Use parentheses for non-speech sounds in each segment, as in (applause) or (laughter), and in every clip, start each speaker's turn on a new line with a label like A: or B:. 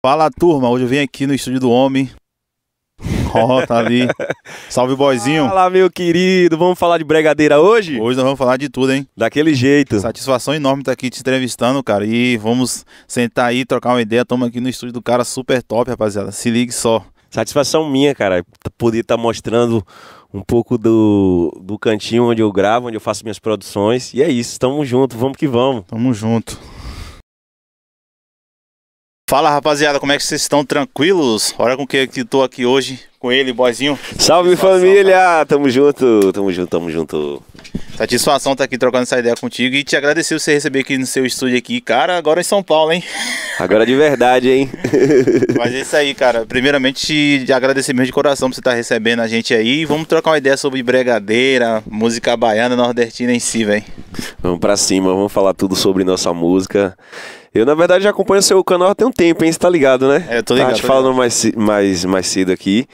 A: Fala turma, hoje eu vim aqui no estúdio do Homem. Ó, oh, tá ali. (laughs) Salve boizinho. Fala meu querido, vamos falar de bregadeira hoje? Hoje nós vamos falar de tudo, hein? Daquele jeito. Satisfação enorme estar tá aqui te entrevistando, cara. E vamos sentar aí, trocar uma ideia. Estamos aqui no estúdio do
B: cara super top, rapaziada. Se ligue só. Satisfação minha, cara, poder estar tá mostrando um pouco do, do cantinho onde eu gravo, onde eu faço minhas produções. E é isso, tamo junto, vamos que vamos.
A: Tamo junto.
B: Fala rapaziada,
A: como é que vocês estão? Tranquilos? Olha com que eu tô aqui hoje com ele, Bozinho.
B: Salve família! Tá... Tamo junto, tamo junto, tamo junto. Satisfação
A: estar tá aqui trocando essa ideia contigo e te agradecer você receber aqui no seu estúdio aqui, cara, agora em São Paulo, hein? Agora de verdade, hein? (laughs) Mas é isso aí, cara. Primeiramente, de agradecimento de coração por você estar tá recebendo a gente aí. Vamos trocar uma ideia sobre bregadeira, música baiana, nordestina em si, velho.
B: Vamos pra cima, vamos falar tudo sobre nossa música. Eu, na verdade, já acompanho o seu canal há tem um tempo, hein? Você tá ligado, né? É, eu tô ligado. Tá te falando mais, mais, mais cedo aqui.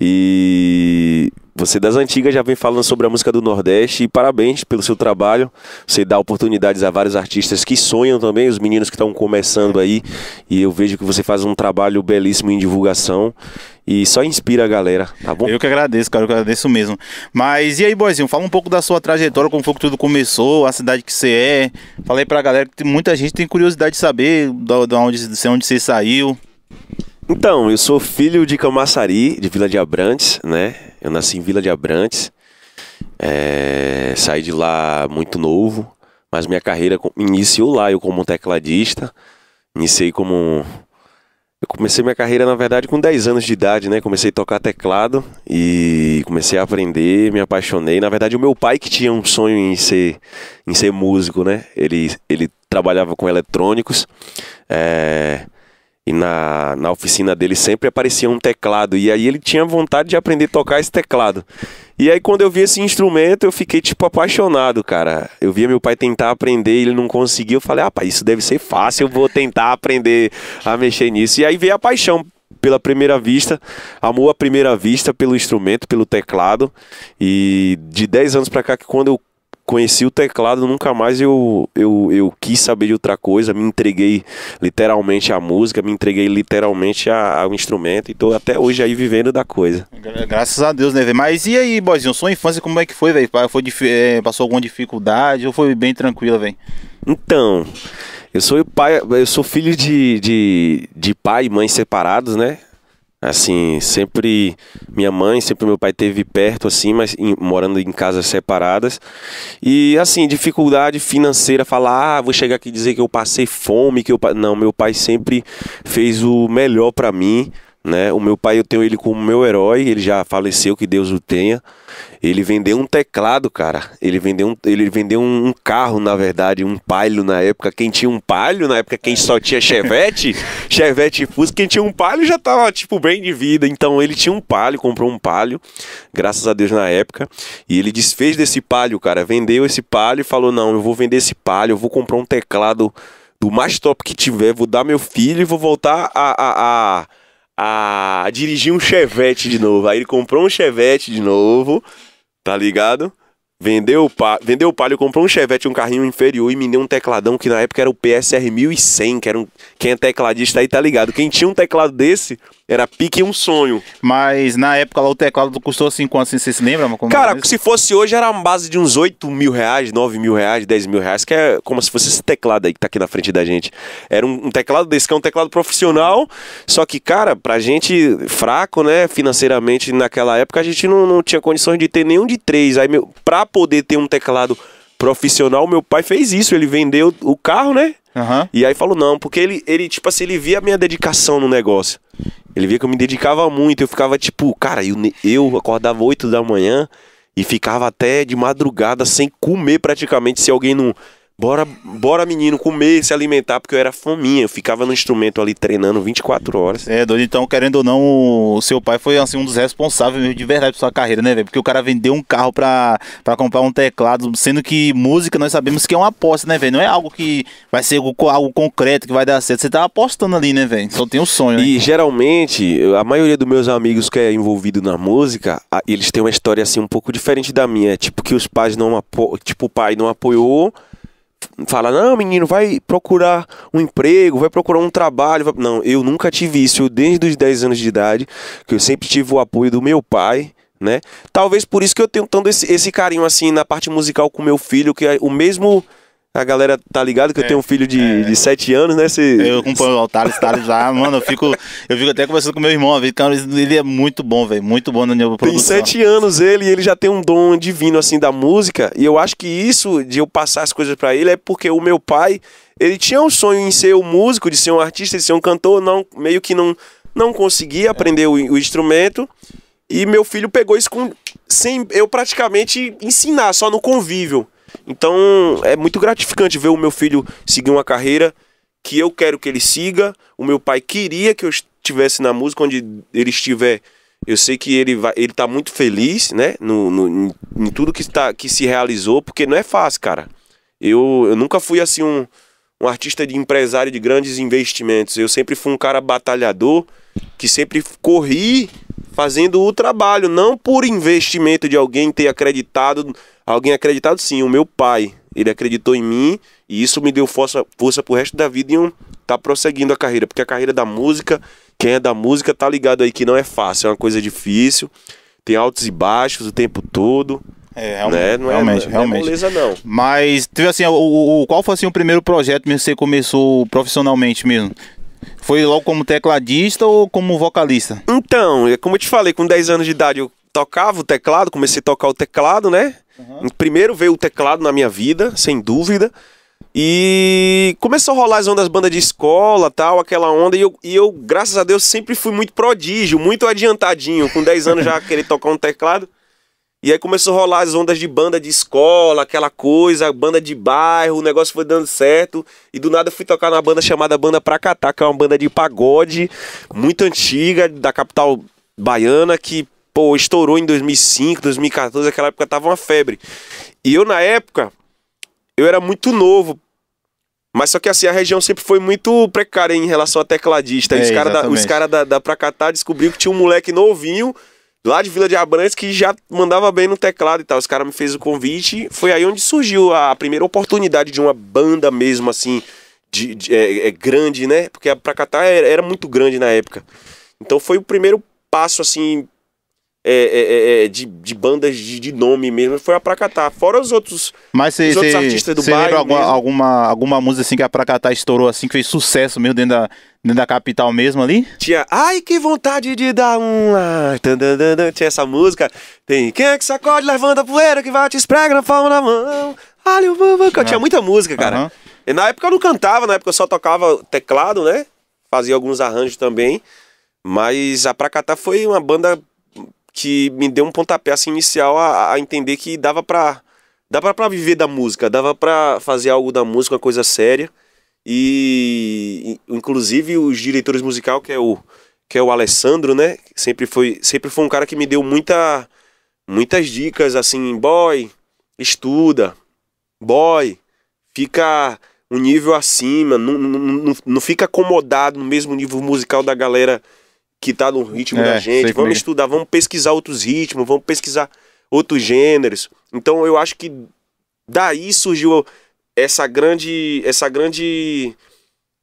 B: E você das antigas já vem falando sobre a música do Nordeste e parabéns pelo seu trabalho. Você dá oportunidades a vários artistas que sonham também, os meninos que estão começando aí. E eu vejo que você faz um trabalho belíssimo em divulgação e só inspira a galera, tá bom? Eu que agradeço, cara, eu que
A: agradeço mesmo. Mas e aí, boizinho, fala um pouco da sua trajetória, como foi que tudo começou, a cidade que você é. Falei pra galera que muita gente tem curiosidade de saber de onde, de onde você saiu.
B: Então, eu sou filho de Camaçari, de Vila de Abrantes, né? Eu nasci em Vila de Abrantes. É, saí de lá muito novo, mas minha carreira iniciou lá, eu como tecladista. Iniciei como. Eu comecei minha carreira, na verdade, com 10 anos de idade, né? Comecei a tocar teclado e comecei a aprender, me apaixonei. Na verdade, o meu pai que tinha um sonho em ser, em ser músico, né? Ele, ele trabalhava com eletrônicos. É e na, na oficina dele sempre aparecia um teclado. E aí ele tinha vontade de aprender a tocar esse teclado. E aí quando eu vi esse instrumento, eu fiquei tipo apaixonado, cara. Eu via meu pai tentar aprender e ele não conseguia. Eu falei, ah, isso deve ser fácil, eu vou tentar aprender a mexer nisso. E aí veio a paixão pela primeira vista, amor à primeira vista pelo instrumento, pelo teclado. E de 10 anos para cá, que quando eu conheci o teclado, nunca mais eu, eu, eu quis saber de outra coisa, me entreguei literalmente à música, me entreguei literalmente ao instrumento e tô até hoje aí vivendo da coisa.
A: Graças a Deus, né, Mas e aí, boizinho, sua infância como é que foi, velho? Foi, é, passou alguma dificuldade ou foi bem tranquila, velho?
B: Então, eu sou pai, eu sou filho de, de, de pai e mãe separados, né? assim, sempre minha mãe, sempre meu pai teve perto assim, mas em, morando em casas separadas. E assim, dificuldade financeira, falar, ah, vou chegar aqui dizer que eu passei fome, que eu não, meu pai sempre fez o melhor para mim. Né? O meu pai, eu tenho ele como meu herói, ele já faleceu, que Deus o tenha. Ele vendeu um teclado, cara. Ele vendeu um, ele vendeu um, carro, na verdade, um palho na época. Quem tinha um palho na época, quem só tinha Chevette, (laughs) Chevette e Fusca, quem tinha um palho já tava, tipo, bem de vida. Então ele tinha um palho comprou um palho graças a Deus na época. E ele desfez desse palho cara. Vendeu esse palho e falou: Não, eu vou vender esse palho eu vou comprar um teclado do mais top que tiver, vou dar meu filho e vou voltar a, a, a a dirigir um Chevette de novo. Aí ele comprou um Chevette de novo, tá ligado? Vendeu o, pa... Vendeu o Palio, comprou um Chevette, um carrinho inferior e me deu um tecladão que na época era o PSR 1100, que era um... Quem é tecladista aí tá ligado. Quem tinha um teclado desse era pique um sonho. Mas na época lá o teclado custou assim anos, você se lembra? Cara, se fosse hoje era uma base de uns 8 mil reais, 9 mil reais, 10 mil reais, que é como se fosse esse teclado aí que tá aqui na frente da gente. Era um, um teclado desse, que é um teclado profissional, só que, cara, pra gente fraco, né, financeiramente naquela época, a gente não, não tinha condições de ter nenhum de três. Aí meu, pra poder ter um teclado profissional, meu pai fez isso. Ele vendeu o carro, né? Uhum. E aí falou, não, porque ele, ele, tipo assim, ele via a minha dedicação no negócio. Ele via que eu me dedicava muito. Eu ficava, tipo, cara, eu, eu acordava 8 da manhã e ficava até de madrugada sem comer praticamente se alguém não Bora, bora menino, comer, se alimentar, porque eu era fominha. Eu ficava no instrumento ali treinando 24 horas.
A: É, doido. Então, querendo ou não, o seu pai foi assim, um dos responsáveis de verdade pra sua carreira, né, velho? Porque o cara vendeu um carro pra, pra comprar um teclado, sendo que música nós sabemos que é uma aposta, né, velho? Não é algo que vai ser algo, algo concreto que vai dar certo. Você tá apostando ali, né, velho? Só tem um sonho.
B: E geralmente, a maioria dos meus amigos que é envolvido na música, eles têm uma história assim um pouco diferente da minha. É tipo, que os pais não apo... Tipo, o pai não apoiou fala, não, menino, vai procurar um emprego, vai procurar um trabalho. Vai... Não, eu nunca tive isso. Eu, desde os 10 anos de idade, que eu sempre tive o apoio do meu pai, né? Talvez por isso que eu tenho tanto esse, esse carinho, assim, na parte musical com meu filho, que é o mesmo a galera tá ligado que é, eu tenho um filho de, é, de 7 anos, né? Se Eu acompanho o Altares, Tales lá, mano, eu fico,
A: eu fico até conversando com meu irmão, velho. ele é muito bom, velho. Muito bom na minha produção. Tem 7
B: anos ele, ele já tem um dom divino, assim, da música. E eu acho que isso, de eu passar as coisas para ele, é porque o meu pai, ele tinha um sonho em ser um músico, de ser um artista, de ser um cantor, não, meio que não, não conseguia é. aprender o, o instrumento. E meu filho pegou isso com, sem eu praticamente ensinar, só no convívio. Então é muito gratificante ver o meu filho seguir uma carreira que eu quero que ele siga. O meu pai queria que eu estivesse na música, onde ele estiver. Eu sei que ele vai, ele tá muito feliz, né? No, no em tudo que, está que se realizou, porque não é fácil, cara. Eu, eu nunca fui assim um, um artista de empresário de grandes investimentos. Eu sempre fui um cara batalhador que sempre corri fazendo o trabalho, não por investimento de alguém ter acreditado alguém acreditado sim, o meu pai, ele acreditou em mim e isso me deu força, força pro resto da vida e um, tá prosseguindo a carreira, porque a carreira da música, quem é da música tá ligado aí que não é fácil, é uma coisa difícil, tem altos e baixos o tempo todo. É, né? realmente, né? não é, realmente, não é, realmente. não.
A: Mas, teve assim, o, o, qual foi assim o primeiro projeto mesmo que você começou profissionalmente mesmo? Foi logo como tecladista
B: ou como vocalista? Então, é como eu te falei, com 10 anos de idade eu tocava o teclado, comecei a tocar o teclado, né? Uhum. Primeiro veio o teclado na minha vida, sem dúvida. E começou a rolar as ondas bandas de escola, tal, aquela onda, e eu, e eu, graças a Deus, sempre fui muito prodígio, muito adiantadinho, com 10 anos já (laughs) queria tocar um teclado. E aí começou a rolar as ondas de banda de escola, aquela coisa, banda de bairro, o negócio foi dando certo. E do nada eu fui tocar na banda chamada Banda Pracatá, que é uma banda de pagode, muito antiga, da capital baiana, que Pô, estourou em 2005, 2014, aquela época tava uma febre. E eu, na época, eu era muito novo. Mas só que assim, a região sempre foi muito precária em relação a tecladista. É, os caras da, os cara da, da Pracatá descobriu que tinha um moleque novinho lá de Vila de Abrantes que já mandava bem no teclado e tal. Os caras me fez o convite. Foi aí onde surgiu a primeira oportunidade de uma banda mesmo, assim, de, de é, é, grande, né? Porque a Pracatá era, era, muito grande na época. Então foi o primeiro passo, assim, é, é, é, é, de, de, bandas de, de, nome mesmo, foi a Pracatá. Fora os outros, Mas cê, os outros cê, artistas do bairro. Você alguma,
A: alguma, alguma música assim que a Pracatá estourou assim, que fez sucesso mesmo dentro da, dentro da capital mesmo ali?
B: Tinha. Ai, que vontade de dar um. Tinha essa música. Tem. Quem é que sacode, levanta a poeira, que vai te esprega na palma da mão. Olha o ah. Tinha muita música, cara. Uhum. E na época eu não cantava, na época eu só tocava teclado, né? Fazia alguns arranjos também. Mas a Pracatá foi uma banda que me deu um pontapé assim, inicial a, a entender que dava pra, dava para viver da música, dava pra fazer algo da música, uma coisa séria. E inclusive os diretores musical, que é o, que é o Alessandro, né? Sempre foi, sempre foi um cara que me deu muita, muitas dicas assim, boy, estuda, boy, fica um nível acima, não, não, não, não fica acomodado no mesmo nível musical da galera que tá no ritmo é, da gente, vamos estudar, vamos pesquisar outros ritmos, vamos pesquisar outros gêneros. Então eu acho que daí surgiu essa grande, essa grande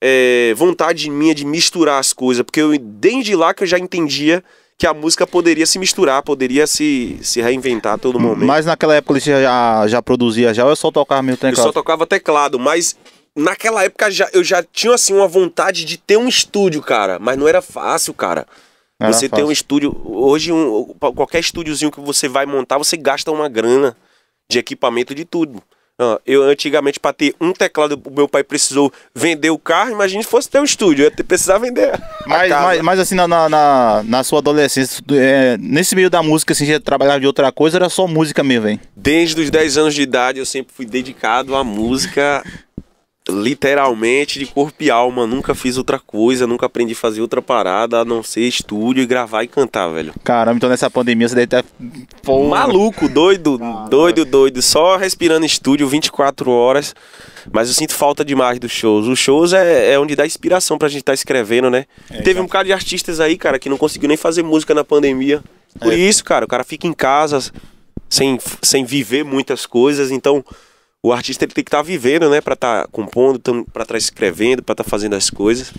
B: é, vontade minha de misturar as coisas, porque eu, desde lá que eu já entendia que a música poderia se misturar, poderia se, se reinventar a todo momento.
A: Mas naquela época você já, já produzia já ou eu só tocava meu teclado? Eu só
B: tocava teclado, mas naquela época já, eu já tinha assim uma vontade de ter um estúdio, cara, mas não era fácil, cara. Era você fácil. tem um estúdio, hoje um, qualquer estúdiozinho que você vai montar, você gasta uma grana de equipamento de tudo. Ah, eu antigamente para ter um teclado, o meu pai precisou vender o carro. Imagina se fosse ter um estúdio, eu ia precisar vender.
A: Mas, mas, mas, assim, na, na, na sua adolescência, é, nesse meio da música, assim, você trabalhava de outra coisa, era só música mesmo, hein?
B: Desde os 10 anos de idade eu sempre fui dedicado à música (laughs) literalmente de corpo e alma. Nunca fiz outra coisa, nunca aprendi a fazer outra parada, a não ser estúdio e gravar e cantar, velho.
A: Caramba, então nessa pandemia você deve estar. Pô... Maluco,
B: doido, Caramba. doido, doido. Só respirando estúdio 24 horas. Mas eu sinto falta demais dos shows. Os shows é, é onde dá inspiração pra gente estar tá escrevendo, né? É, Teve um bocado de artistas aí, cara, que não conseguiu nem fazer música na pandemia. Por é. isso, cara, o cara fica em casa sem, sem viver muitas coisas, então o artista ele tem que estar tá vivendo, né? Pra estar tá compondo, pra estar tá escrevendo, pra estar tá fazendo as coisas.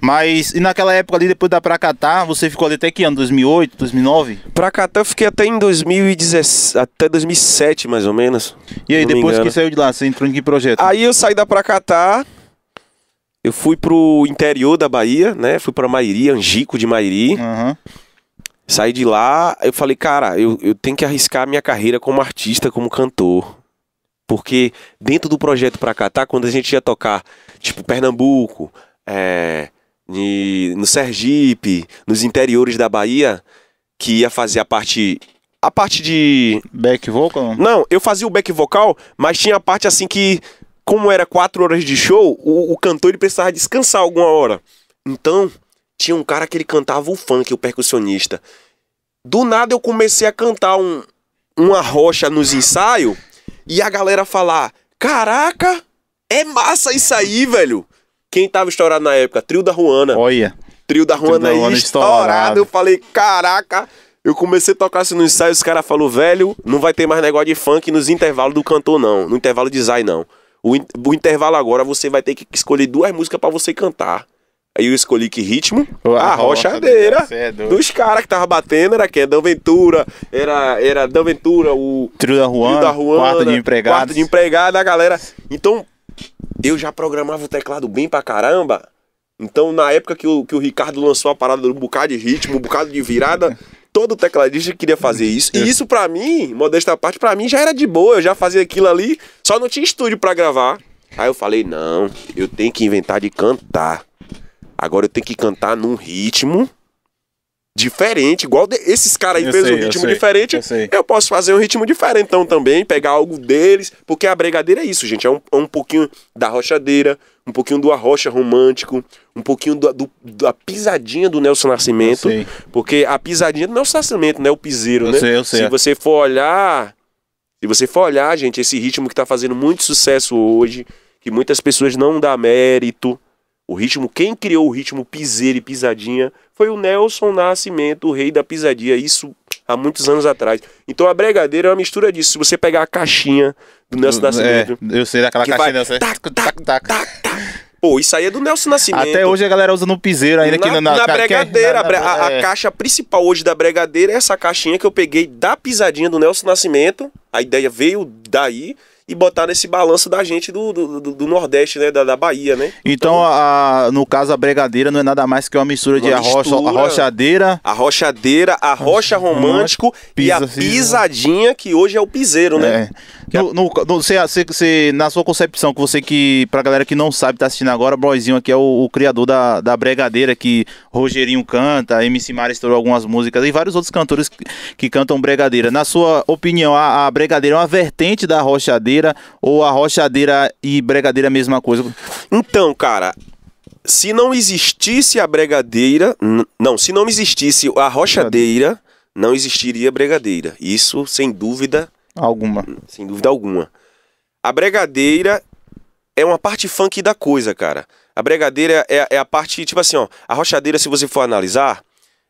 B: Mas, e naquela época
A: ali, depois da Pracatá, você ficou ali até que ano? 2008, 2009? Pracatá eu fiquei até em 2017,
B: até 2007 mais ou menos. E aí, depois que saiu de lá, você entrou em que projeto? Aí eu saí da Pracatá, eu fui pro interior da Bahia, né? Fui pra Mairi, Angico de Mairi. Uhum. Saí de lá, eu falei, cara, eu, eu tenho que arriscar a minha carreira como artista, como cantor. Porque dentro do projeto para catar, tá? quando a gente ia tocar, tipo, Pernambuco, é, e, no Sergipe, nos interiores da Bahia, que ia fazer a parte. A parte de. Back vocal? Não, eu fazia o back vocal, mas tinha a parte assim que, como era quatro horas de show, o, o cantor ele precisava descansar alguma hora. Então, tinha um cara que ele cantava o funk, o percussionista. Do nada eu comecei a cantar um, uma rocha nos ensaios e a galera falar: Caraca, é massa isso aí, velho. Quem tava estourado na época? Trio da Ruana. Olha. Trio da Ruana, Trio da estourado. estourado. Eu falei: Caraca. Eu comecei a tocar assim no ensaio, os caras falaram, velho, não vai ter mais negócio de funk nos intervalos do cantor, não. No intervalo de Zay, não. O, in o intervalo agora você vai ter que escolher duas músicas para você cantar. Aí eu escolhi que ritmo? a rochadeira é dos caras que tava batendo, era quem? Dan Ventura, era, era Dan Ventura, o... Trio da Ruana, Trio da quarto de empregado. Quarto de empregado, a galera... Então, eu já programava o teclado bem pra caramba. Então, na época que o, que o Ricardo lançou a parada do bocado de ritmo, um bocado de virada... (laughs) todo tecladista queria fazer isso. E isso para mim, modesta parte, para mim já era de boa, eu já fazia aquilo ali, só não tinha estúdio para gravar. Aí eu falei: "Não, eu tenho que inventar de cantar". Agora eu tenho que cantar num ritmo diferente, igual de... esses caras aí eu fez sei, um ritmo eu diferente. eu, eu, posso fazer um ritmo então também, pegar algo deles, porque a bregadeira é isso, gente. É um, é um pouquinho da rochadeira, um pouquinho do arrocha romântico, um pouquinho do, do, da pisadinha do Nelson Nascimento. Porque a pisadinha do Nelson Nascimento, né? O piseiro, né? Sei, Se você for olhar. Se você for olhar, gente, esse ritmo que tá fazendo muito sucesso hoje, que muitas pessoas não dá mérito, o ritmo, quem criou o ritmo piseiro e pisadinha foi o Nelson Nascimento, o rei da pisadinha, isso há muitos anos atrás. Então a bregadeira é uma mistura disso. Se você pegar a caixinha do Nelson é, Nascimento. É, eu sei daquela caixinha vai, Nelson. Né? Tac, tac, tac, tac, Pô, isso aí é do Nelson Nascimento. Até hoje
A: a galera usa no piseiro ainda na, que é na, na, na bregadeira. Na, a, a, é. caixa
B: principal hoje da bregadeira é essa caixinha que eu peguei da pisadinha do Nelson Nascimento. A ideia veio daí e botar nesse balanço da gente do, do, do, do Nordeste, né? Da, da, Bahia, né?
A: Então, então a, no caso, a bregadeira não é nada mais que uma mistura uma de arrocha, arrochadeira.
B: Arrochadeira, arrocha romântico pisa, e a pisadinha, que hoje é o piseiro, né?
A: É. No, no, no, na sua concepção, que você que, pra galera que não sabe, tá assistindo agora, o aqui é o, o, criador da, da bregadeira que Rogerinho canta, MC Mara estourou algumas músicas e vários outros cantores que, que cantam bregadeira. Na sua opinião, a, a, bregadeira é uma vertente da rochadeira ou a rochadeira e bregadeira é
B: a mesma coisa? Então, cara, se não existisse a bregadeira, não, se não existisse a rochadeira, não existiria bregadeira. Isso, sem dúvida, Alguma. Sem dúvida alguma. A bregadeira é uma parte funk da coisa, cara. A bregadeira é, é a parte, tipo assim, ó. A rochadeira, se você for analisar,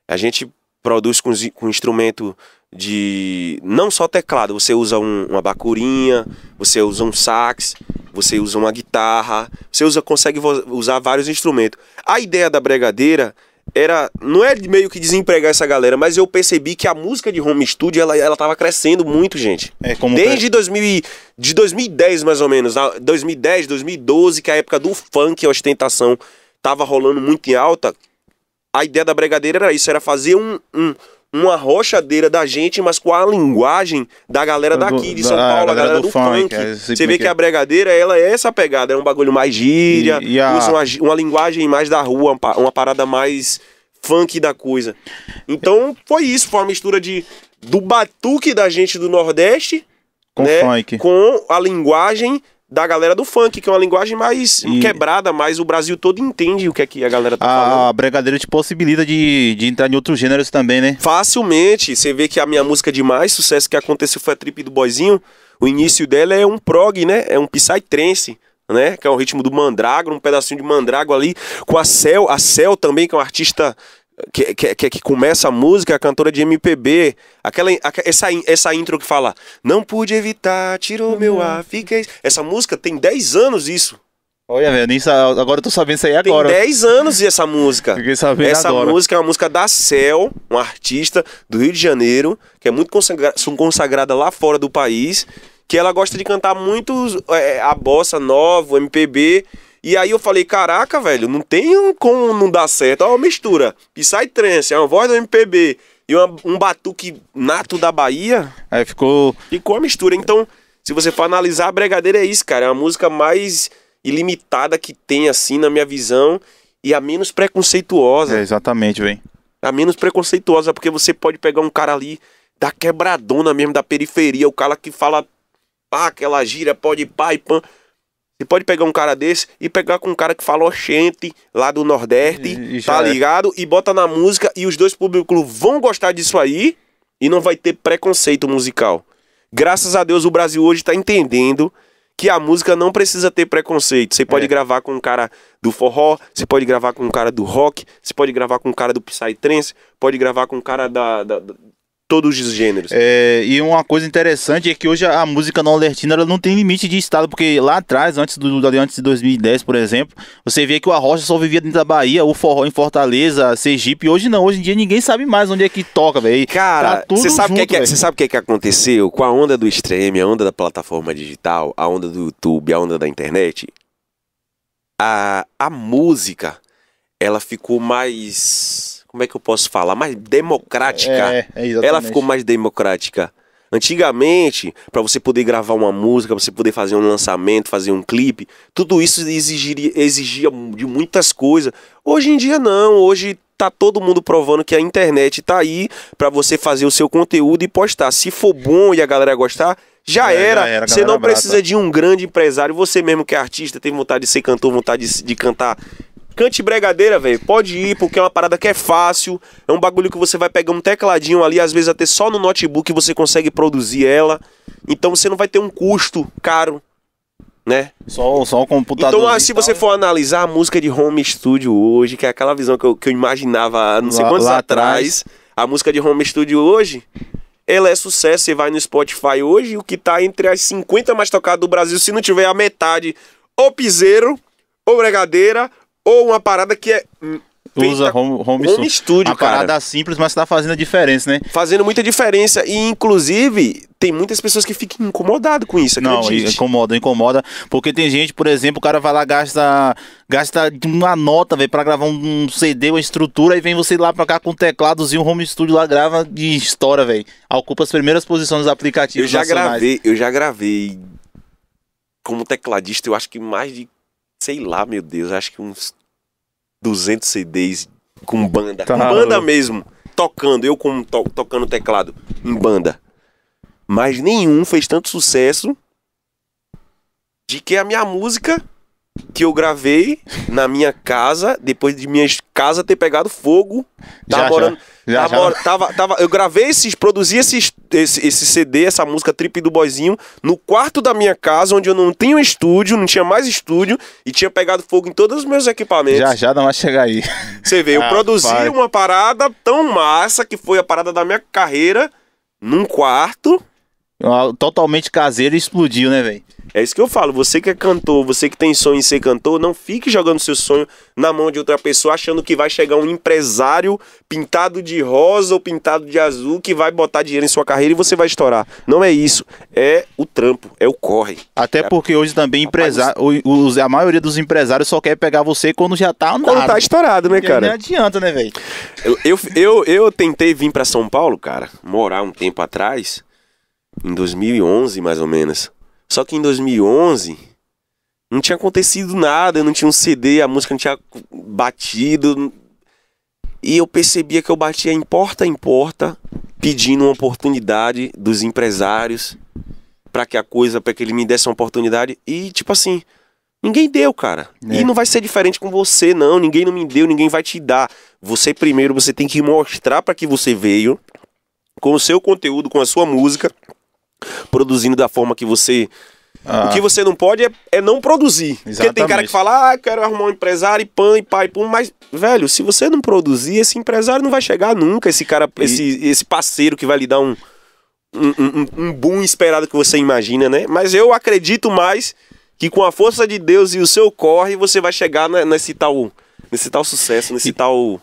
B: a gente produz com, com instrumento de. Não só teclado, você usa um, uma bacurinha, você usa um sax, você usa uma guitarra, você usa, consegue usar vários instrumentos. A ideia da bregadeira era não é meio que desempregar essa galera, mas eu percebi que a música de home studio ela ela tava crescendo muito, gente. É como Desde 2000 de 2010 mais ou menos, 2010, 2012, que é a época do funk, a ostentação tava rolando muito em alta. A ideia da brigadeira era isso, era fazer um, um uma rochadeira da gente, mas com a linguagem da galera daqui, de São ah, Paulo, a galera, do, funk. É tipo Você vê que a bregadeira, ela é essa pegada, é um bagulho mais gíria, e, e a... usa uma, uma, linguagem mais da rua, uma parada mais funk da coisa. Então foi isso, foi uma mistura de do batuque da gente do Nordeste com, né, funk. com a linguagem da galera do funk, que é uma linguagem mais e... quebrada, mas o Brasil todo entende o que é que a galera tá a falando. A bregadeira te possibilita de, de entrar em outros gêneros também, né? Facilmente. Você vê que a minha música de mais sucesso que aconteceu foi a Trip do Boizinho. O início dela é um prog, né? É um psytrance. Né? Que é o ritmo do mandrago um pedacinho de mandrago ali, com a Cel, a Cel também, que é um artista que, que, que, começa a música, a cantora de MPB, aquela, essa, essa intro que fala, não pude evitar, tirou uhum. meu ar, fiquei. Essa música tem 10 anos isso. Olha, meu, agora eu tô sabendo isso aí agora. Tem 10 anos essa música. Fiquei sabendo essa agora. música é uma música da Cel, um artista do Rio de Janeiro, que é muito consagra consagrada lá fora do país, que ela gosta de cantar muito é, a bossa nova, o MPB, e aí eu falei, caraca, velho, não tem um como não dar certo. a mistura. E sai trance, é uma voz do MPB e uma, um batuque nato da Bahia. Aí é, ficou. Ficou a mistura. Então, se você for analisar, a Bregadeira é isso, cara. É a música mais ilimitada que tem, assim, na minha visão. E a menos preconceituosa. É, exatamente, velho. A menos preconceituosa, porque você pode pegar um cara ali da quebradona mesmo, da periferia, o cara que fala pá, aquela gira, pode pá e pã. Você pode pegar um cara desse e pegar com um cara que fala oxente lá do Nordeste, e, e tá é. ligado? É. E bota na música e os dois públicos vão gostar disso aí e não vai ter preconceito musical. Graças a Deus o Brasil hoje tá entendendo que a música não precisa ter preconceito. Você pode é. gravar com um cara do forró, você pode gravar com um cara do rock, você pode gravar com um cara do psytrance, pode gravar com um cara da, da, da todos os gêneros.
A: É, e uma coisa interessante é que hoje a música nordestina ela não tem limite de estado, porque lá atrás, antes do antes de 2010, por exemplo, você via que o arrocha só vivia dentro da Bahia, o forró em Fortaleza, Sergipe, hoje não, hoje em dia ninguém sabe mais onde é que toca, velho. Tá Cara, você tá
B: sabe o que, é que, é, cê que, é que aconteceu com a onda do extreme, a onda da plataforma digital, a onda do YouTube, a onda da internet? A, a música, ela ficou mais como é que eu posso falar? Mais democrática. É, é exatamente. Ela ficou mais democrática. Antigamente, para você poder gravar uma música, pra você poder fazer um lançamento, fazer um clipe, tudo isso exigiria, exigia de muitas coisas. Hoje em dia não, hoje tá todo mundo provando que a internet tá aí para você fazer o seu conteúdo e postar. Se for bom e a galera gostar, já, é, era. já era. Você não é precisa brata. de um grande empresário, você mesmo que é artista, tem vontade de ser cantor, vontade de, de cantar Cante bregadeira, velho. Pode ir, porque é uma parada que é fácil. É um bagulho que você vai pegar um tecladinho ali, às vezes até só no notebook você consegue produzir ela. Então você não vai ter um custo caro, né? Só, só um computador. Então, ah, se você for analisar a música de home studio hoje, que é aquela visão que eu, que eu imaginava não sei lá, quantos lá atrás, atrás, a música de home studio hoje, ela é sucesso. Você vai no Spotify hoje, o que tá entre as 50 mais tocadas do Brasil, se não tiver a metade, ou piseiro, ou bregadeira, ou uma parada que é hum, usa home, home, home studio, uma cara. parada
A: simples, mas tá fazendo a diferença, né? Fazendo muita diferença e inclusive tem muitas pessoas que ficam incomodadas com isso, Não, acredite. incomoda, incomoda, porque tem gente, por exemplo, o cara vai lá gasta gasta uma nota, velho, para gravar um, CD, uma estrutura e vem você lá para cá com um tecladozinho, um home studio lá grava e estoura, velho. Ocupa as primeiras posições dos aplicativos Eu já nacionais. gravei,
B: eu já gravei como tecladista, eu acho que mais de sei lá, meu Deus, acho que uns 200 CDs com banda, tá. com banda mesmo, tocando, eu como to tocando teclado em banda. Mas nenhum fez tanto sucesso de que a minha música que eu gravei na minha casa, depois de minha casa ter pegado fogo, tá já, morando já já, tava, já. Tava, tava, eu gravei esses, produzi esses, esse, esse CD, essa música Trip do Boizinho, no quarto da minha casa, onde eu não tinha um estúdio, não tinha mais estúdio, e tinha pegado fogo em todos os meus equipamentos. Já já,
A: dá mais chegar aí. Você
B: vê, eu produzi pai. uma parada tão massa que foi a parada da minha carreira num quarto é totalmente caseiro e explodiu, né, velho? É isso que eu falo. Você que é cantor, você que tem sonho em ser cantor, não fique jogando seu sonho na mão de outra pessoa achando que vai chegar um empresário pintado de rosa ou pintado de azul que vai botar dinheiro em sua carreira e você vai estourar. Não é isso. É o trampo, é o corre. Até é porque
A: a... hoje também empresar a, a maioria dos empresários só quer pegar você quando já tá andado. Quando tá estourado, né, cara? Não
B: adianta, né, velho? Eu, eu, eu, eu tentei vir para São Paulo, cara, morar um tempo atrás em 2011, mais ou menos. Só que em 2011 não tinha acontecido nada, eu não tinha um CD, a música não tinha batido. E eu percebia que eu batia em porta em porta, pedindo uma oportunidade dos empresários para que a coisa, para que ele me desse uma oportunidade. E tipo assim, ninguém deu, cara. É. E não vai ser diferente com você, não. Ninguém não me deu, ninguém vai te dar. Você primeiro, você tem que mostrar para que você veio com o seu conteúdo, com a sua música produzindo da forma que você. Ah. O que você não pode é, é não produzir. Exatamente. Porque tem cara que fala, ah, quero arrumar um empresário e pã, e pai, pum, mas, velho, se você não produzir, esse empresário não vai chegar nunca, esse cara, e... esse, esse parceiro que vai lhe dar um, um, um, um boom esperado que você imagina, né? Mas eu acredito mais que com a força de Deus e o seu corre, você vai chegar nesse tal nesse tal sucesso, nesse e, tal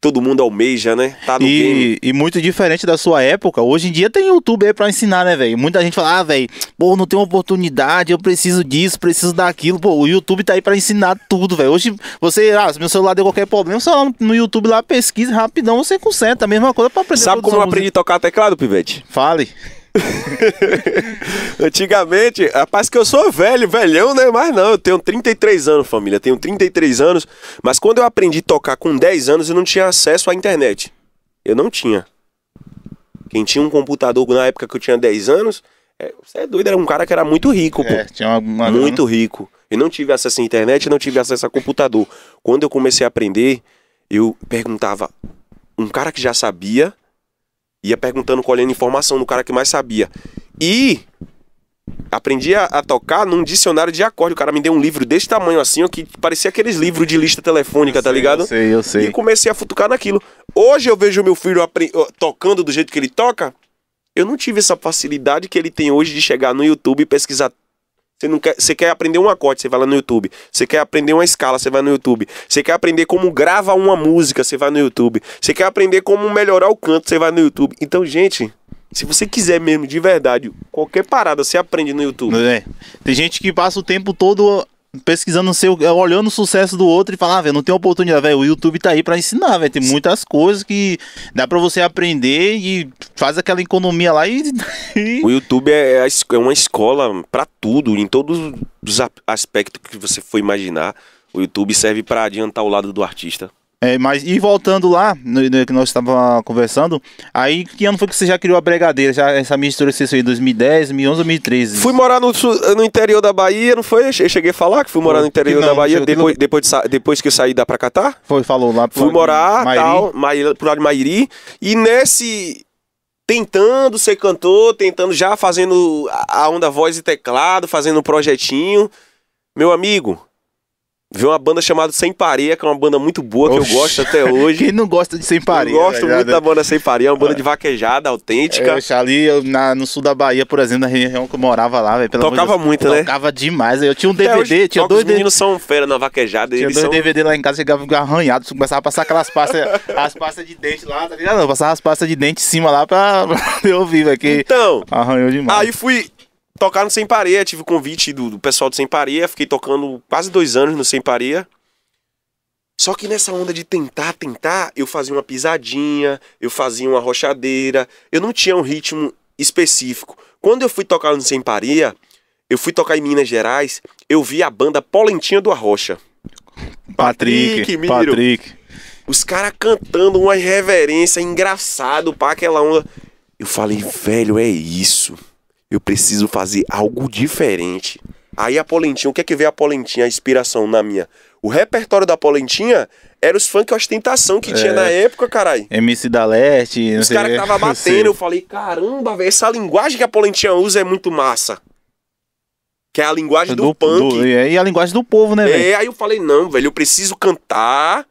B: todo mundo almeja, né? Tá no e, game.
A: E muito diferente da sua época. Hoje em dia tem YouTube aí pra ensinar, né, velho? Muita gente fala, ah, velho, pô, não tem oportunidade, eu preciso disso, preciso daquilo. Pô, o YouTube tá aí pra ensinar tudo, velho. Hoje você, ah, se meu celular deu qualquer problema, você lá no YouTube lá pesquisa
B: rapidão, você conserta. A mesma coisa pra aprender Sabe como eu aprendi a tocar teclado, Pivete? Fale. (laughs) Antigamente, rapaz, que eu sou velho, velhão, né? Mas não, eu tenho 33 anos, família. Tenho 33 anos. Mas quando eu aprendi a tocar com 10 anos, eu não tinha acesso à internet. Eu não tinha. Quem tinha um computador na época que eu tinha 10 anos, é, você é doido, era um cara que era muito rico, pô. É, tinha uma... Muito rico. Eu não tive acesso à internet, não tive acesso a computador. Quando eu comecei a aprender, eu perguntava um cara que já sabia Ia perguntando, colhendo informação do cara que mais sabia. E aprendi a, a, tocar num dicionário de acorde. O cara me deu um livro desse tamanho assim, ó, que parecia aqueles livros de lista telefônica, tá eu tá sei, ligado? Eu sei, eu sei. E comecei a futucar naquilo. Hoje eu vejo meu filho tocando do jeito que ele toca. Eu não tive essa facilidade que ele tem hoje de chegar no YouTube e pesquisar você, não quer, você quer aprender um acorde, você vai lá no YouTube. Você quer aprender uma escala, você vai no YouTube. Você quer aprender como grava uma música, você vai no YouTube. Você quer aprender como melhorar o canto, você vai no YouTube. Então, gente, se você quiser mesmo, de verdade, qualquer parada você aprende no YouTube. É. Tem gente que passa o tempo todo
A: pesquisando seu, é, olhando o sucesso do outro e falar, ah, velho, não tem oportunidade, velho. O YouTube tá aí para ensinar, velho. Tem muitas coisas que dá para você aprender e faz aquela economia lá e. (laughs)
B: o YouTube é, é, é uma escola para tudo, em todos os aspectos que você for imaginar. O YouTube serve para adiantar o lado do artista.
A: É, mas e voltando lá, no, no que nós estávamos conversando, aí que ano foi que você já criou a bregadeira? Já, essa mistura que você fez em 2010, 2011,
B: 2013? Fui morar no, no interior da Bahia, não foi? Eu cheguei a falar que fui morar no interior não, da Bahia depois, depois, de, depois que eu saí da Pracatá?
A: Foi, falou lá.
B: Fui morar, Mairi. tal, Maíra, pro lado de Mairi. E nesse tentando ser cantor, tentando já fazendo a onda voz e teclado, fazendo um projetinho. Meu amigo, ver uma banda chamada Sem Pareia, que é uma banda muito boa, Oxi. que eu gosto até (laughs) hoje. Quem
A: não gosta de Sem Pareia? Eu gosto é muito da
B: né? banda Sem Pareia, é uma banda ah. de vaquejada, autêntica. Eu,
A: ali eu, na, no sul da Bahia, por exemplo, na região que eu morava lá, velho. Tocava muito, eu, né? Tocava demais. Eu tinha um DVD, hoje, tinha dois... Os meninos são fera na vaquejada. Tinha dois são... DVD lá em casa, chegava arranhado, começava a passar aquelas pastas, (laughs) as pastas
B: de dente lá, tá ligado?
A: Não, passava as pastas de dente em cima lá pra, (laughs) pra eu ouvir, velho. Então... Arranhou
B: demais. Aí fui tocar no Sem Pareia, tive o convite do, do pessoal do Sem Pareia, fiquei tocando quase dois anos no Sem Pareia. Só que nessa onda de tentar, tentar, eu fazia uma pisadinha, eu fazia uma rochadeira, eu não tinha um ritmo específico. Quando eu fui tocar no Sem Pareia, eu fui tocar em Minas Gerais, eu vi a banda Polentinha do Arrocha. Patrick, Patrick. Os caras cantando uma irreverência, engraçado, pra aquela onda. Eu falei, velho, é isso. Eu preciso fazer algo diferente. Aí a Polentinha, o que é que veio a Polentinha, a inspiração na minha? O repertório da Polentinha era os funk ostentação que é, tinha na época, carai.
A: MC da Leste. Os caras que tava (laughs) batendo, eu
B: falei, caramba, velho, essa linguagem que a Polentinha usa é muito massa. Que é a linguagem do, do punk. Do,
A: e a linguagem do povo, né, é, velho? É, aí
B: eu falei, não, velho, eu preciso cantar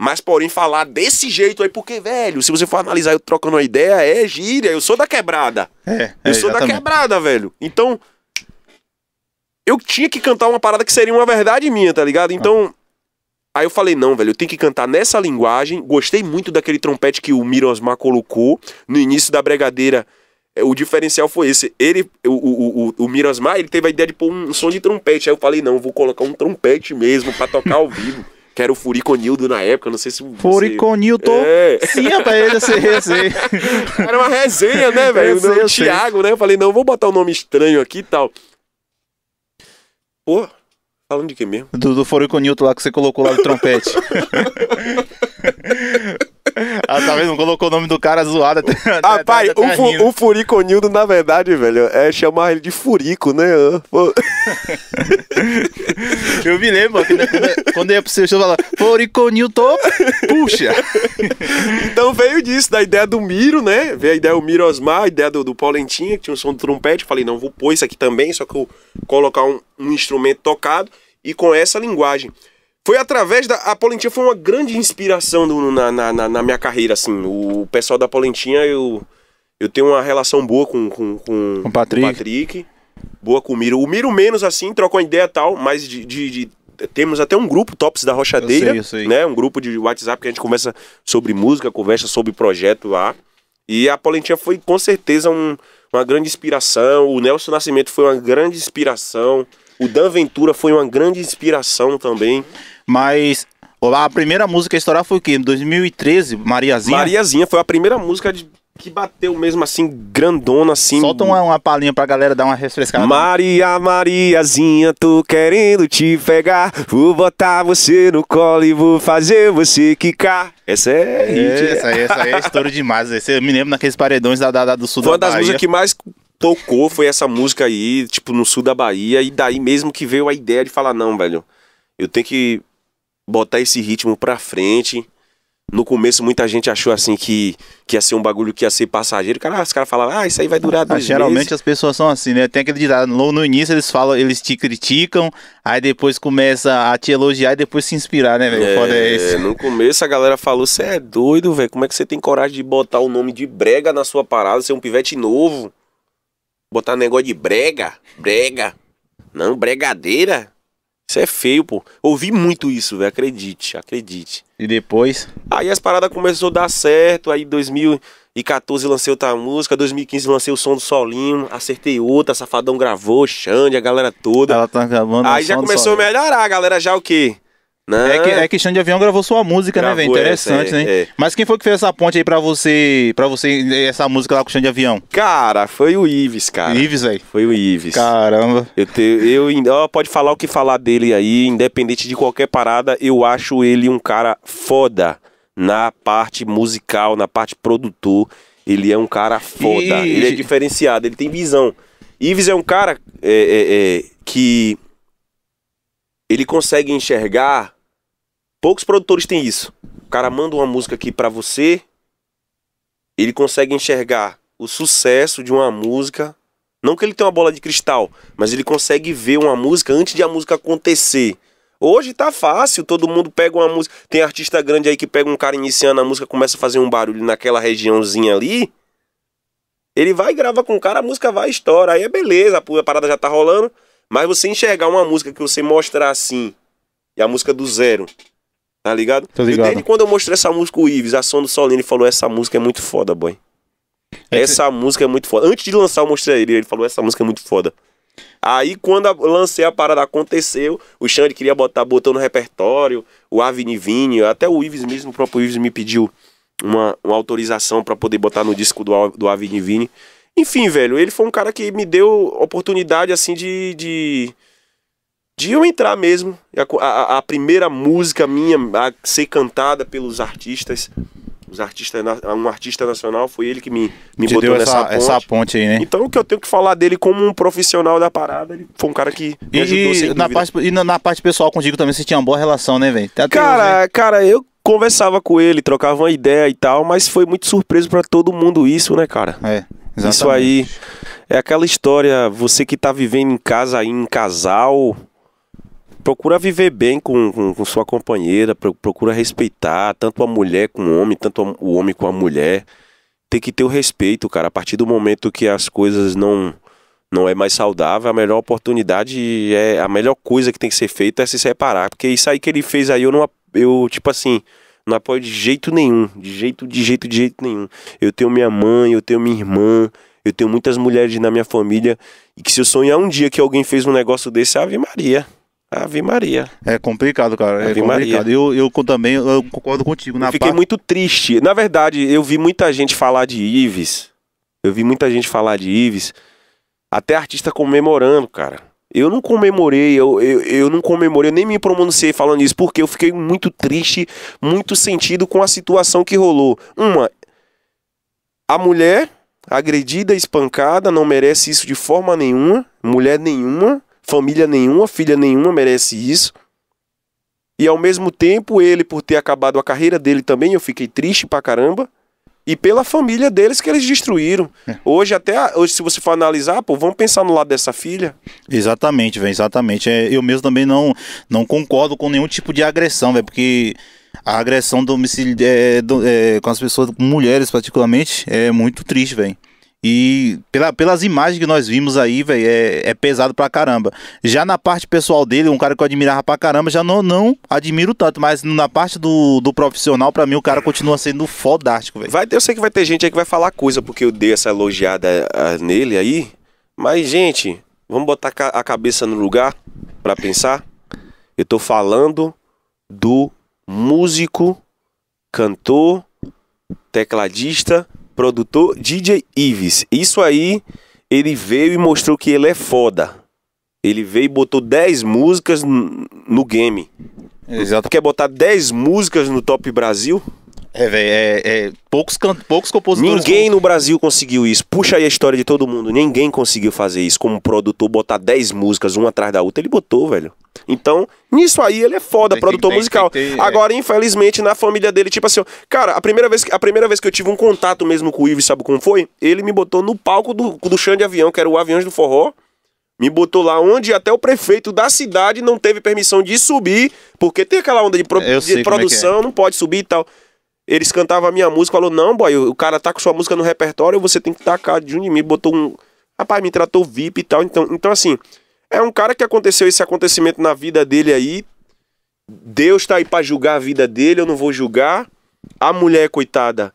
B: mas, porém, falar desse jeito aí, porque, velho, se você for analisar eu trocando uma ideia, é gíria, eu sou da quebrada. É, é eu sou exatamente. da quebrada, velho. Então, eu tinha que cantar uma parada que seria uma verdade minha, tá ligado? Então, ah. aí eu falei, não, velho, eu tenho que cantar nessa linguagem. Gostei muito daquele trompete que o Miro Osmar colocou no início da bregadeira. É, o diferencial foi esse. Ele, o, o, o, o Miro Osmar, ele teve a ideia de pôr um som de trompete. Aí eu falei, não, eu vou colocar um trompete mesmo para tocar ao vivo. (laughs) que era o Furiconildo na época, não sei se. Furiconildo! Você... É. Sim, pra ele essa resenha. Era uma resenha, né, velho? O Thiago, né? Eu falei, não, vou botar um nome estranho aqui e tal. Pô, falando de que mesmo?
A: Do, do Furiconildo lá que você colocou lá no trompete. (laughs) Ah, tá vendo? Colocou o nome do cara zoado. Até, Rapaz, até, até, o,
B: tá o, nildo na verdade, velho, é chamar ele de Furico, né? (laughs) eu me lembro, que, né, quando é- eu ia pro seu show, falar furico Nildo, puxa! então veio disso, da ideia do Miro, né? Veio a ideia do Miro Osmar, a ideia do, do Paulentinha, que tinha um som de trompete. Falei, não, vou pôr isso aqui também, só que eu colocar um, um instrumento tocado e com essa linguagem. Foi através da. A Polentinha foi uma grande inspiração do, na, na, na, minha carreira, assim. O pessoal da Polentinha, eu, eu tenho uma relação boa com, com, com, com, Patrick. com Patrick. Boa com o Miro. O Miro menos, assim, trocou ideia e tal, mas de, de, de temos até um grupo Tops da Rochadeira, eu sei, eu sei. né? Um grupo de WhatsApp que a gente conversa sobre música, conversa sobre projeto lá. E a Polentinha foi com certeza um, uma grande inspiração. O Nelson Nascimento foi uma grande inspiração. O Dan Ventura foi uma grande inspiração também. Mas a primeira música a estourar foi o quê? 2013, Mariazinha? Mariazinha foi a primeira música de, que bateu mesmo assim, grandona assim. Solta uma, uma palhinha pra galera dar uma refrescada. Maria, Mariazinha, tô querendo te pegar. Vou botar você no colo e vou fazer você quicar. Essa é, é né? Essa, essa aí é
A: estouro demais. esse eu me lembro naqueles paredões da, da, da do sul Foi da uma das músicas que
B: mais tocou, foi essa música aí, tipo, no sul da Bahia. E daí mesmo que veio a ideia de falar, não, velho, eu tenho que botar esse ritmo pra frente. No começo, muita gente achou assim que, que ia ser um bagulho que ia ser passageiro. Cara, os caras falavam, ah, isso aí vai durar dois ah, Geralmente meses.
A: as pessoas são assim, né? Tem aquele ditado, no início eles falam, eles te criticam, aí depois começa a te elogiar e depois se inspirar, né, velho? É,
B: é No começo a galera falou, você é doido, velho. Como é que você tem coragem de botar o nome de brega na sua parada, ser um pivete novo? Botar negócio de brega? Brega. Não, bregadeira. Isso é feio, pô. Ouvi muito isso, velho. Acredite, acredite. E depois? Aí as paradas começou a dar certo. Aí 2014 lancei outra música. 2015 lancei o som do Solinho. Acertei outra. Safadão gravou, Xande, a galera toda. Ela
A: tá gravando. Aí já começou a
B: melhorar. A galera já o quê? Não. É,
A: que, é de avião gravou sua música, gravou né, velho? Interessante, essa, né? é, né? É. Mas quem foi que fez essa ponte aí pra você, pra você, essa música lá com o de avião?
B: Cara, foi o Ives, cara. Ives, velho? Foi o Ives. Caramba. Eu, te, eu, pode falar o que falar dele aí, independente de qualquer parada, eu acho ele um cara foda na parte musical, na parte produtor. Ele é um cara foda, e... ele é diferenciado, ele tem visão. Ives é um cara é, é, é que ele consegue enxergar Poucos produtores têm isso. O cara manda uma música aqui para você, ele consegue enxergar o sucesso de uma música. Não que ele tenha uma bola de cristal, mas ele consegue ver uma música antes de a música acontecer. Hoje tá fácil, todo mundo pega uma música. Tem artista grande aí que pega um cara iniciando a música, começa a fazer um barulho naquela regiãozinha ali. Ele vai grava com o cara, a música vai estoura. Aí é beleza, a parada já tá rolando. Mas você enxergar uma música que você mostrar assim, e a música do zero, Tá ligado? Tô ligado. desde quando eu mostrei essa música, o Ives, a som do Solene, falou: essa música é muito foda, boy. É essa música é muito foda. Antes de lançar, eu mostrei ele. Ele falou: essa música é muito foda. Aí, quando lancei a parada, aconteceu. O Xande queria botar, botou no repertório. O Avini Vini, até o Ives mesmo, o próprio Ives me pediu uma, uma autorização para poder botar no disco do, do Avini Vini. Enfim, velho, ele foi um cara que me deu oportunidade, assim, de, de de eu entrar mesmo, a, a, primeira música minha a ser cantada pelos artistas os artistas, um artista nacional, foi ele que me, me botou deu nessa essa, ponte. essa
A: ponte aí, né? Então
B: o que eu tenho que falar dele como um profissional da parada, ele foi um cara que me e, sem na parte E na, na, parte pessoal
A: contigo também, você tinha uma boa relação, né, velho?
B: Cara, né? cara, eu conversava com ele, trocava uma ideia e tal, mas foi muito surpreso para todo mundo isso, né, cara? É. Exatamente. Isso aí é aquela história, você que tá vivendo em casa aí, em casal, procura viver bem com, com, com, sua companheira, procura respeitar tanto a mulher com o homem, tanto o homem com a mulher. Tem que ter o respeito, cara. A partir do momento que as coisas não não é mais saudável, a melhor oportunidade é a melhor coisa que tem que ser feita é se separar, porque isso aí que ele fez aí eu não eu tipo assim, não apoio de jeito nenhum, de jeito, de jeito, de jeito nenhum. Eu tenho minha mãe, eu tenho minha irmã, eu tenho muitas mulheres na minha família e que se eu sonhar um dia que alguém fez um negócio desse, é Ave Maria. Ave Maria.
A: É complicado, cara. É Ave é complicado. Maria. Eu, eu também eu concordo contigo. Na eu fiquei parte... muito
B: triste. Na verdade, eu vi muita gente falar de Ives. Eu vi muita gente falar de Ives. Até artista comemorando, cara. Eu não comemorei, eu, eu, eu não comemorei, eu nem me pronunciei falando isso, porque eu fiquei muito triste, muito sentido com a situação que rolou. Uma, a mulher agredida, espancada, não merece isso de forma nenhuma, mulher nenhuma, Família nenhuma, filha nenhuma merece isso. E ao mesmo tempo, ele, por ter acabado a carreira dele também, eu fiquei triste pra caramba. E pela família deles que eles destruíram. É. Hoje, até hoje, se você for analisar, pô, vamos pensar no lado dessa filha.
A: Exatamente, velho, exatamente. É, eu mesmo também não, não concordo com nenhum tipo de agressão, velho, porque a agressão domiciliar é, do, é, com as pessoas, mulheres particularmente, é muito triste, velho. E pela, pelas imagens que nós vimos aí, velho, é, é, pesado pra caramba. Já na parte pessoal dele, um cara que eu admirava pra caramba, já não, não admiro tanto, mas na parte do, do profissional, pra mim, o cara continua sendo fodástico, velho.
B: Vai, eu sei que vai ter gente aí que vai falar coisa porque eu dei essa elogiada a, nele aí, mas, gente, vamos botar a cabeça no lugar pra pensar? Eu tô falando do músico, cantor, tecladista produtor DJ Ives. Isso aí, ele veio e mostrou que ele é foda. Ele veio e botou 10 músicas no game. Exato. Quer botar 10 músicas no Top Brasil? É, velho, é, é, poucos, poucos compositores. Ninguém no Brasil conseguiu isso. Puxa aí a história de todo mundo. Ninguém conseguiu fazer isso. Como produtor, botar 10 músicas uma atrás da outra, ele botou, velho. Então, nisso aí ele é foda, tem, produtor tem, musical. Tem, é. Agora, infelizmente, na família dele, tipo assim, cara, a primeira vez que, a primeira vez que eu tive um contato mesmo com o Ives, sabe como foi? Ele me botou no palco do, do chão de avião, que era o Aviões do Forró. Me botou lá onde até o prefeito da cidade não teve permissão de subir, porque tem aquela onda de, pro, de é é. produção, é é. não pode subir e tal. Eles cantavam a minha música, falou: Não, boy, o cara tá com sua música no repertório, você tem que tacar de um de mim. Botou um. Rapaz, me tratou VIP e tal. Então, então, assim, é um cara que aconteceu esse acontecimento na vida dele aí. Deus tá aí pra julgar a vida dele, eu não vou julgar. A mulher, coitada,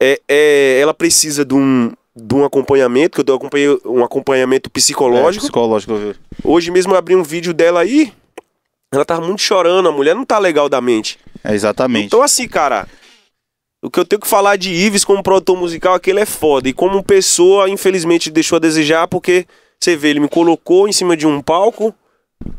B: é, é, ela precisa de um, de um acompanhamento, que eu dou um acompanhamento psicológico. É, psicológico, eu vi. Hoje mesmo eu abri um vídeo dela aí. Ela tava muito chorando, a mulher não tá legal da mente. É, exatamente. Então, assim, cara, o que eu tenho que falar de Ives como produtor musical é que ele é foda. E como pessoa, infelizmente, deixou a desejar, porque você vê, ele me colocou em cima de um palco.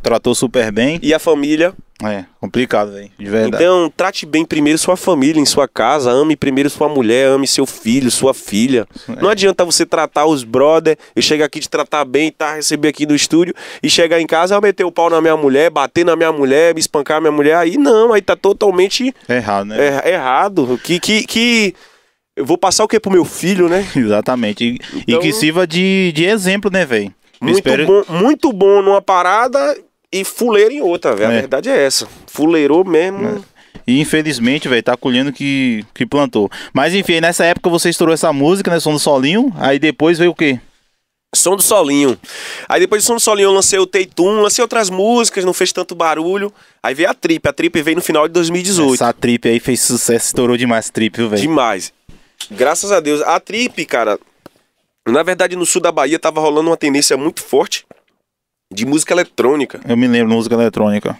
B: Tratou super bem. E a família é, complicado, velho. De verdade. Então, trate bem primeiro sua família em sua casa, ame primeiro sua mulher, ame seu filho, sua filha. É. Não adianta você tratar os brother, e chegar aqui te tratar bem, tá, receber aqui no estúdio e chegar em casa, eu ah, meter o pau na minha mulher, bater na minha mulher, me espancar minha mulher, aí não, aí tá totalmente errado, né? Er, errado. Que que que eu vou passar o que pro meu filho, né? (laughs) Exatamente. E, então... e que então sirva de, de exemplo, né,
A: velho? Muito, espero... bom,
B: muito bom numa parada e fuleira em outra, velho. É. A verdade é essa. Fuleirou mesmo. É.
A: E infelizmente, velho, tá colhendo que, que plantou. Mas enfim, nessa época você estourou essa música, né? Som do Solinho. Aí depois veio o quê? Som do
B: Solinho. Aí depois do Som do Solinho eu lancei o Teitum, lancei outras músicas, não fez tanto barulho. Aí veio a Trip. A Trip veio no final de 2018. Essa Trip aí fez sucesso, estourou demais a Trip, velho. Demais. Graças a Deus. A Trip, cara. Na verdade, no sul da Bahia tava rolando uma tendência muito forte de música eletrônica.
A: Eu me lembro, música eletrônica.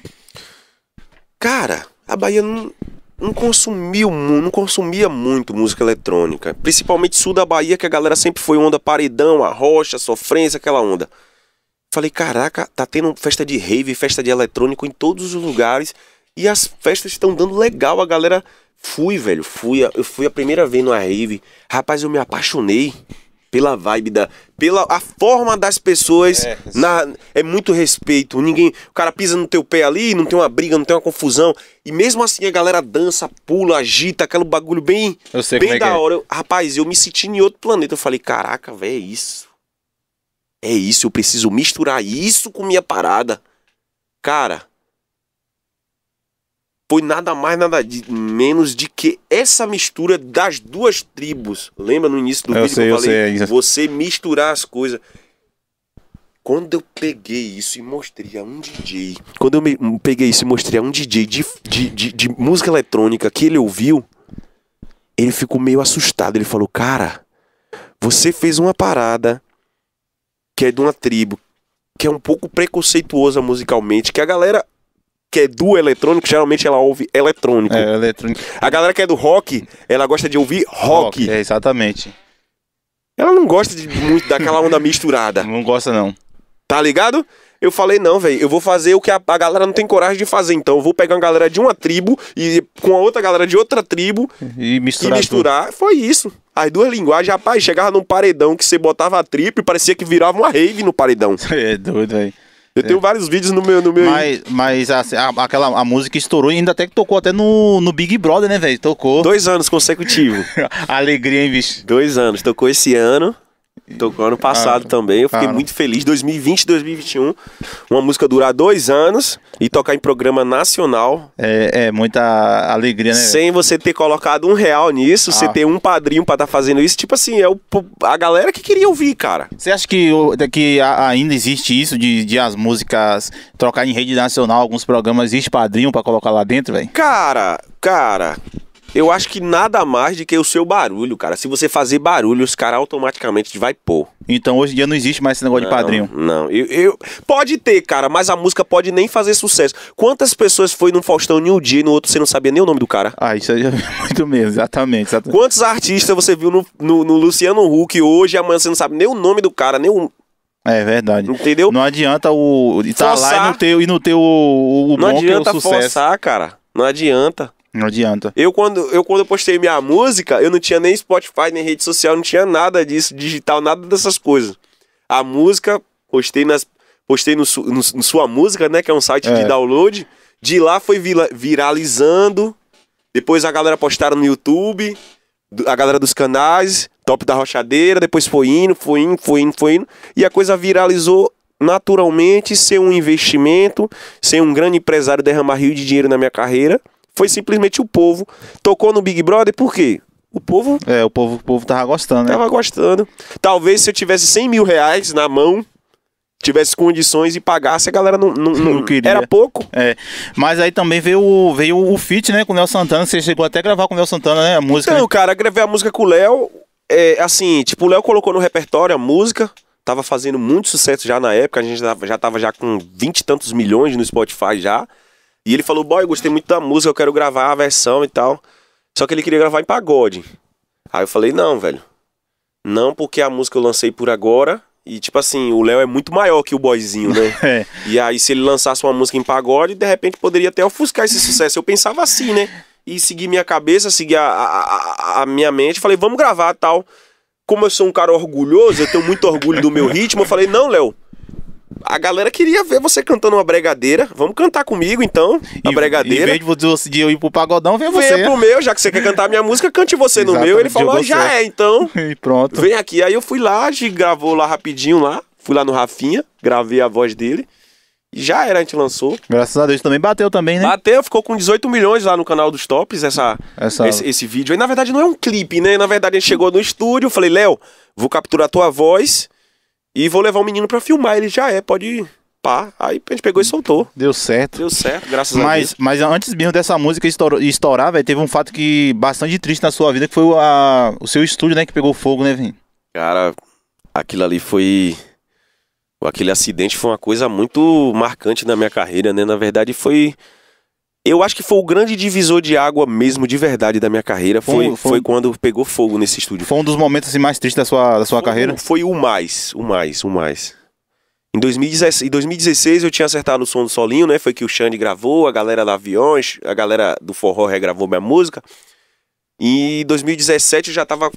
B: Cara, a Bahia não, não consumiu, não consumia muito música eletrônica. Principalmente sul da Bahia, que a galera sempre foi onda paredão, a rocha, sofrência, aquela onda. Falei, caraca, tá tendo festa de rave, festa de eletrônico em todos os lugares. E as festas estão dando legal, a galera. Fui, velho, fui. Eu fui a primeira vez no rave. Rapaz, eu me apaixonei pela vibe da. Pela a forma das pessoas. É, na, é muito respeito. Ninguém. O cara pisa no teu pé ali, não tem uma briga, não tem uma confusão. E mesmo assim a galera dança, pula, agita, aquele bagulho bem. Eu sei bem é da é hora. Eu, rapaz, eu me senti em outro planeta. Eu falei, caraca, velho, é isso. É isso, eu preciso misturar isso com minha parada. Cara, foi nada mais, nada de, menos de que essa mistura das duas tribos. Lembra no início do eu vídeo sei, que eu falei? sei. É você misturar as coisas. Quando eu peguei isso e mostrei a um DJ. Quando eu me, hum, peguei isso e mostrei a um DJ de, de, de, de música eletrônica que ele ouviu, ele ficou meio assustado. Ele falou: Cara, você fez uma parada que é de uma tribo que é um pouco preconceituosa musicalmente, que a galera que é do eletrônico, geralmente ela ouve eletrônico. É, eletrônico. A galera que é do rock, ela gosta de ouvir rock. rock é, exatamente. Ela não gosta de, muito daquela onda misturada. Não gosta, não. Tá ligado? Eu falei, não, velho, eu vou fazer o que a, a, galera não tem coragem de fazer, então. Eu vou pegar uma galera de uma tribo e com a outra galera de outra tribo e misturar. E misturar. Foi isso. As duas linguagens, rapaz, chegava num paredão que você botava a trip e parecia que virava uma rave no paredão. (laughs) é doido, velho. Eu tenho é. vários vídeos no meu. No meu... Mas,
A: mas assim, a, aquela a música estourou e ainda até que tocou até no, no Big Brother, né, velho? Tocou. Dois anos consecutivos.
B: (laughs) Alegria, hein, bicho? Dois anos. Tocou esse ano. Tocou ano passado ah, também. Eu fiquei muito feliz. 2020, 2021. Uma música durar dois anos e tocar em programa nacional.
A: É, é muita alegria, né? Sem
B: você ter colocado um real nisso, ah. você ter um padrinho pra estar tá fazendo isso. Tipo assim, é o, a galera que queria ouvir, cara. Você acha que,
A: que ainda existe isso de, de as músicas trocar em rede nacional? Alguns programas existe padrinho pra colocar lá dentro, velho?
B: Cara, cara. Eu acho que nada mais do que o seu barulho, cara. Se você fazer barulho, os caras automaticamente vai pôr. Então hoje em dia não existe mais esse negócio não, de padrinho. Não, eu, eu, Pode ter, cara, mas a música pode nem fazer sucesso. Quantas pessoas foi num Faustão em um dia e no outro você não sabia nem o nome do cara? Ah, isso aí (laughs) é muito mesmo, exatamente. exatamente. Quantos artistas você viu no, no, no Luciano Huck hoje e amanhã você não sabe nem o nome do cara, nem o.
A: É verdade. Entendeu? Não adianta o. Tá forçar. lá e não ter, e não ter o, o, o não bom que é o sucesso. Não adianta forçar,
B: cara. Não adianta. Não adianta. Eu quando, eu quando eu postei minha música, eu não tinha nem Spotify, nem rede social, não tinha nada disso, digital, nada dessas coisas. A música, postei, nas, postei no, no, no Sua Música, né? Que é um site é. de download. De lá foi vira, viralizando. Depois a galera postaram no YouTube. A galera dos canais, Top da Rochadeira, depois foi indo, foi indo, foi indo, foi indo. E a coisa viralizou naturalmente, sem um investimento, sem um grande empresário derramar rio de dinheiro na minha carreira foi simplesmente o povo. Tocou no Big Brother por quê? O povo. É, o povo, o povo tava gostando, né? Tava gostando. Talvez se eu tivesse 100 mil reais na mão, tivesse condições e pagasse, a galera não, não, não, não (laughs) queria. Era pouco. É.
A: Mas aí também veio, o, veio o feat, né, com o Léo Santana. Você chegou até a gravar com o Léo Santana, né? A música. Não, né?
B: cara, gravei a música com o Léo. É, assim, tipo, o Léo colocou no repertório a música. Tava fazendo muito sucesso já na época. A gente já tava já, com vinte e tantos milhões no Spotify já. E ele falou, boy, gostei muito da música, eu quero gravar a versão e tal. Só que ele queria gravar em pagode. Aí eu falei, não, velho. Não, porque a música eu lancei por agora. E, tipo assim, o Léo é muito maior que o boyzinho, né? (laughs) é. E aí, se ele lançasse uma música em pagode, de repente poderia até ofuscar esse sucesso. Eu pensava assim, né? E seguir minha cabeça, seguir a, a, a, a minha mente. Falei, vamos gravar tal. Como eu sou um cara orgulhoso, eu tenho muito orgulho do meu ritmo. Eu falei, não, Léo, a galera queria ver você cantando uma bregadeira. Vamos cantar comigo, então, a e, bregadeira. Em vez de eu ir pro pagodão, vem você. Vem pro meu, já que você quer cantar a minha música, cante você no meu. Ele falou, ah, já é, então. (laughs) e pronto. Vem aqui. Aí eu fui lá, gravou lá rapidinho lá. Fui lá no Rafinha, gravei a voz dele. E já era, a gente lançou. Graças a Deus também bateu também, né? Bateu, ficou com 18 milhões lá no canal dos Tops, essa, essa... Esse, esse vídeo. Aí, na verdade, não é um clipe, né? Na verdade, a gente chegou no estúdio, falei, Léo, vou capturar tua voz e vou levar o menino para filmar, ele já é, pode ir. Pá. Aí a gente pegou e soltou. Deu certo. Deu certo, graças mas, a Deus.
A: Mas antes mesmo dessa música estourar, estourar velho, teve um fato que bastante triste na sua vida, que foi o, a, o seu estúdio, né, que pegou fogo, né, Vim?
B: Cara, aquilo ali foi. Aquele acidente foi uma coisa muito marcante na minha carreira, né? Na verdade, foi eu acho que foi o grande divisor de água mesmo, de verdade, da minha carreira. Foi, foi, foi quando pegou fogo nesse estúdio. Foi um dos momentos assim, mais tristes da sua, da sua foi, carreira? Foi o mais, o mais, o mais. Em 2016, eu tinha acertado no som do solinho, né? Foi que o Xande gravou, a galera da Aviões, a galera do Forró regravou minha música. E em 2017 eu já tava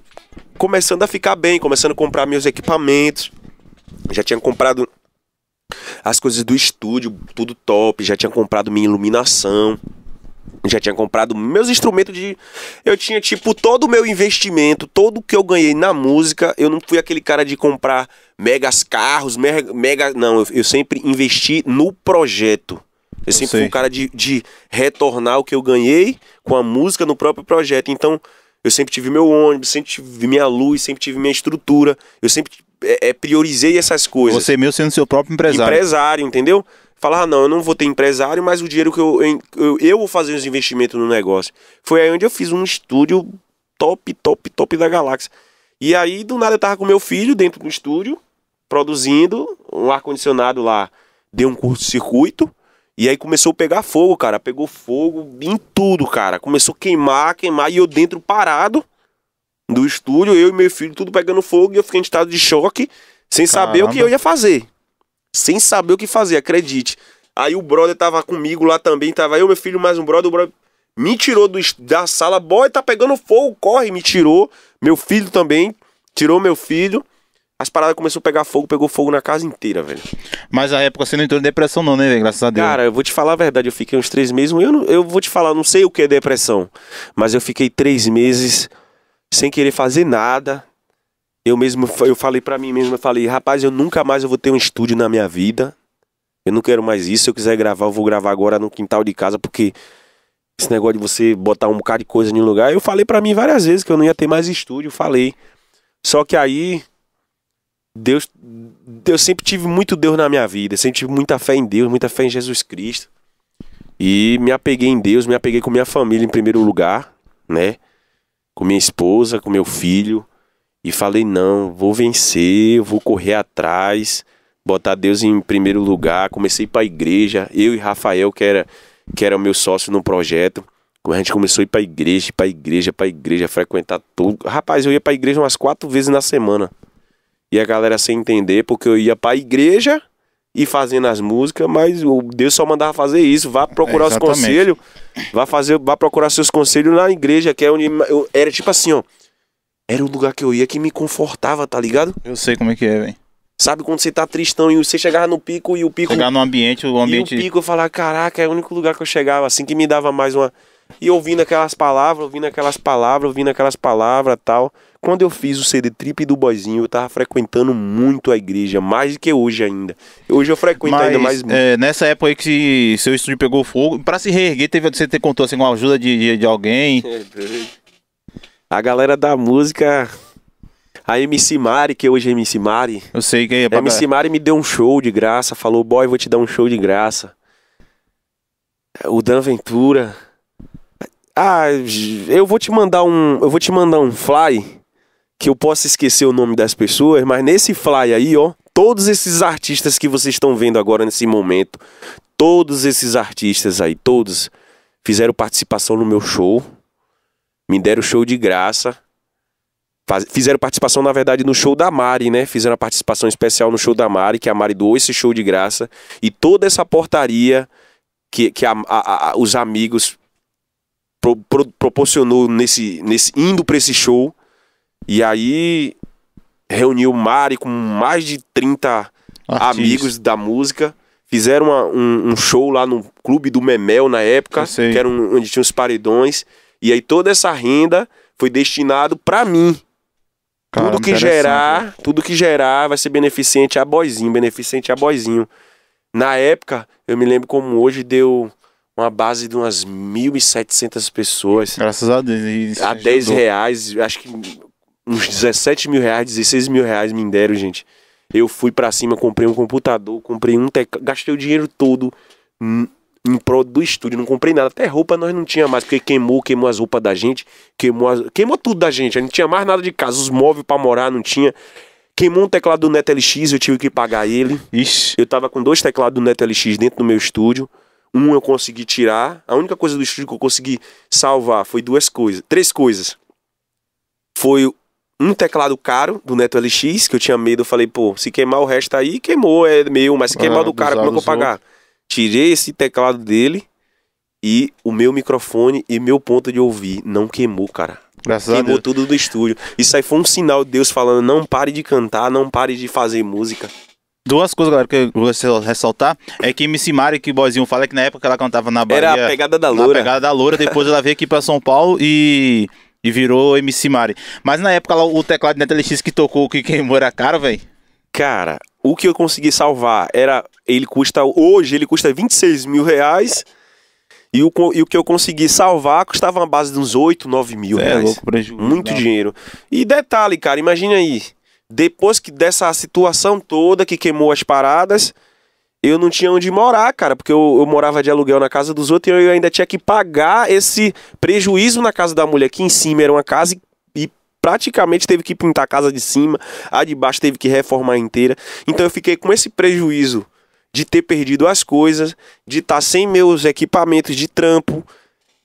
B: começando a ficar bem, começando a comprar meus equipamentos. Já tinha comprado as coisas do estúdio, tudo top. Já tinha comprado minha iluminação. Já tinha comprado meus instrumentos de. Eu tinha, tipo, todo o meu investimento, todo que eu ganhei na música. Eu não fui aquele cara de comprar megas carros, mega. mega... Não, eu, sempre investi no projeto. Eu, eu sempre sei. fui um cara de, de retornar o que eu ganhei com a música no próprio projeto. Então, eu sempre tive meu ônibus, sempre tive minha luz, sempre tive minha estrutura. Eu sempre é, é, priorizei essas coisas. Você
A: mesmo sendo seu próprio empresário.
B: Empresário, entendeu? Falar, ah, não, eu não vou ter empresário, mas o dinheiro que eu, eu, eu vou fazer os investimentos no negócio. Foi aí onde eu fiz um estúdio top, top, top da galáxia. E aí, do nada, eu tava com meu filho dentro do estúdio, produzindo um ar-condicionado lá. Deu um curto-circuito. E aí começou a pegar fogo, cara. Pegou fogo em tudo, cara. Começou a queimar, queimar. E eu dentro parado do estúdio, eu e meu filho, tudo pegando fogo, e eu fiquei em estado de choque, sem Caramba. saber o que eu ia fazer. Sem saber o que fazer, acredite. Aí o brother tava comigo lá também, tava eu, meu filho, mais um brother, o brother me tirou do, da sala, boy, tá pegando fogo, corre, me tirou. Meu filho também, tirou meu filho. As paradas começaram a pegar fogo, pegou fogo na casa inteira, velho. Mas a época você não entrou em depressão, não, né, velho? Graças a Deus. Cara, eu vou te falar a verdade, eu fiquei uns três meses. Eu, não, eu vou te falar, não sei o que é depressão, mas eu fiquei três meses sem querer fazer nada. Eu mesmo, eu falei para mim mesmo, eu falei, rapaz, eu nunca mais eu vou ter um estúdio na minha vida. Eu não quero mais isso. Se eu quiser gravar, eu vou gravar agora no quintal de casa, porque esse negócio de você botar um bocado de coisa em lugar. Eu falei para mim várias vezes que eu não ia ter mais estúdio, falei. Só que aí Deus, eu sempre tive muito Deus na minha vida, sempre tive muita fé em Deus, muita fé em Jesus Cristo. E me apeguei em Deus, me apeguei com minha família em primeiro lugar, né? com minha esposa, com meu filho, e falei: não, vou vencer, vou correr atrás, botar Deus em primeiro lugar. Comecei para a igreja, eu e Rafael, que era, que era meu sócio no projeto. A gente começou a ir para igreja, para igreja, para igreja, frequentar tudo. Rapaz, eu ia para igreja umas quatro vezes na semana. E a galera sem entender, porque eu ia para a igreja e fazendo as músicas, mas o Deus só mandava fazer isso. Vá procurar é, os conselhos, vá fazer, vá procurar seus conselhos na igreja, que é onde eu, era tipo assim, ó. Era o lugar que eu ia que me confortava, tá ligado? Eu sei como é que é, velho. Sabe quando você tá tristão e você chegava no pico e o pico chegar no ambiente, o ambiente e o pico eu falar, caraca, é o único lugar que eu chegava assim que me dava mais uma e ouvindo aquelas palavras, ouvindo aquelas palavras, ouvindo aquelas palavras tal. Quando eu fiz o CD Trip do Boizinho, eu tava frequentando muito a igreja, mais
A: do que hoje ainda. Hoje eu frequento Mas, ainda mais. É, nessa época aí que seu estúdio pegou fogo, para se reerguer, teve, você ter contou assim, com a ajuda de, de, de alguém. É a galera
B: da música. A MC Mari, que hoje é MC Mari. Eu sei que é. Pra... MC Mari me deu um show de graça, falou, boy, vou te dar um show de graça. O Dan Ventura. Ah, eu vou te mandar um, eu vou te mandar um fly que eu possa esquecer o nome das pessoas, mas nesse fly aí, ó, todos esses artistas que vocês estão vendo agora nesse momento, todos esses artistas aí, todos fizeram participação no meu show, me deram show de graça. Faz, fizeram participação, na verdade, no show da Mari, né? Fizeram a participação especial no show da Mari, que a Mari doou esse show de graça. E toda essa portaria que, que a, a, a, os amigos pro, pro, proporcionou nesse, nesse indo para esse show. E aí reuniu Mari com mais de 30 Artista. amigos da música. Fizeram uma, um, um, show lá no clube do Memel na época, que era um, onde tinha os paredões. E aí toda essa renda foi destinado para mim. Cara, tudo que gerar, né? tudo que gerar vai ser beneficente a boizinho, beneficente a boizinho. Na época, eu me lembro como hoje deu uma base de umas 1.700 pessoas. Graças a Deus. A 10 reais, acho que uns 17 mil reais, 16 mil reais me deram, gente. Eu fui para cima, comprei um computador, comprei um teclado, gastei o dinheiro todo em prol do estúdio, não comprei nada. Até roupa nós não tinha mais, porque queimou, queimou as roupas da gente, queimou, as... queimou tudo da gente, a não tinha mais nada de casa, os móveis para morar não tinha. Queimou um teclado do LX, eu tive que pagar ele. Ixi. Eu tava com dois teclados do LX dentro do meu estúdio. Um eu consegui tirar. A única coisa do estúdio que eu consegui salvar foi duas coisas. Três coisas. Foi um teclado caro do Neto LX, que eu tinha medo. Eu falei, pô, se queimar o resto aí, queimou, é meu. Mas se ah, queimar o do cara, como é que eu pagar? Tirei esse teclado dele e o meu microfone e meu ponto de ouvir não queimou, cara. Graças queimou tudo do estúdio. Isso aí foi um sinal de Deus falando: não pare de cantar, não pare de fazer música.
A: Duas coisas, galera, que eu gostaria de ressaltar é que MC Mari, que o Boizinho fala, é que na época ela cantava na Bahia. Era a pegada da loura. A pegada da loura, depois ela veio aqui pra São Paulo e. E virou MC Mari. Mas na época lá, o teclado da Telexis que tocou, que queimou era caro, velho. Cara, o que eu
B: consegui salvar era. Ele custa. Hoje ele custa 26 mil reais. E o, e o que eu consegui salvar custava uma base de uns 8, 9 mil é, reais. É louco, prejuízo. Muito não. dinheiro. E detalhe, cara, imagina aí depois que dessa situação toda que queimou as paradas, eu não tinha onde morar, cara, porque eu, eu morava de aluguel na casa dos outros e eu ainda tinha que pagar esse prejuízo na casa da mulher, que em cima era uma casa e praticamente teve que pintar a casa de cima, a de baixo teve que reformar inteira. Então eu fiquei com esse prejuízo de ter perdido as coisas, de estar tá sem meus equipamentos de trampo,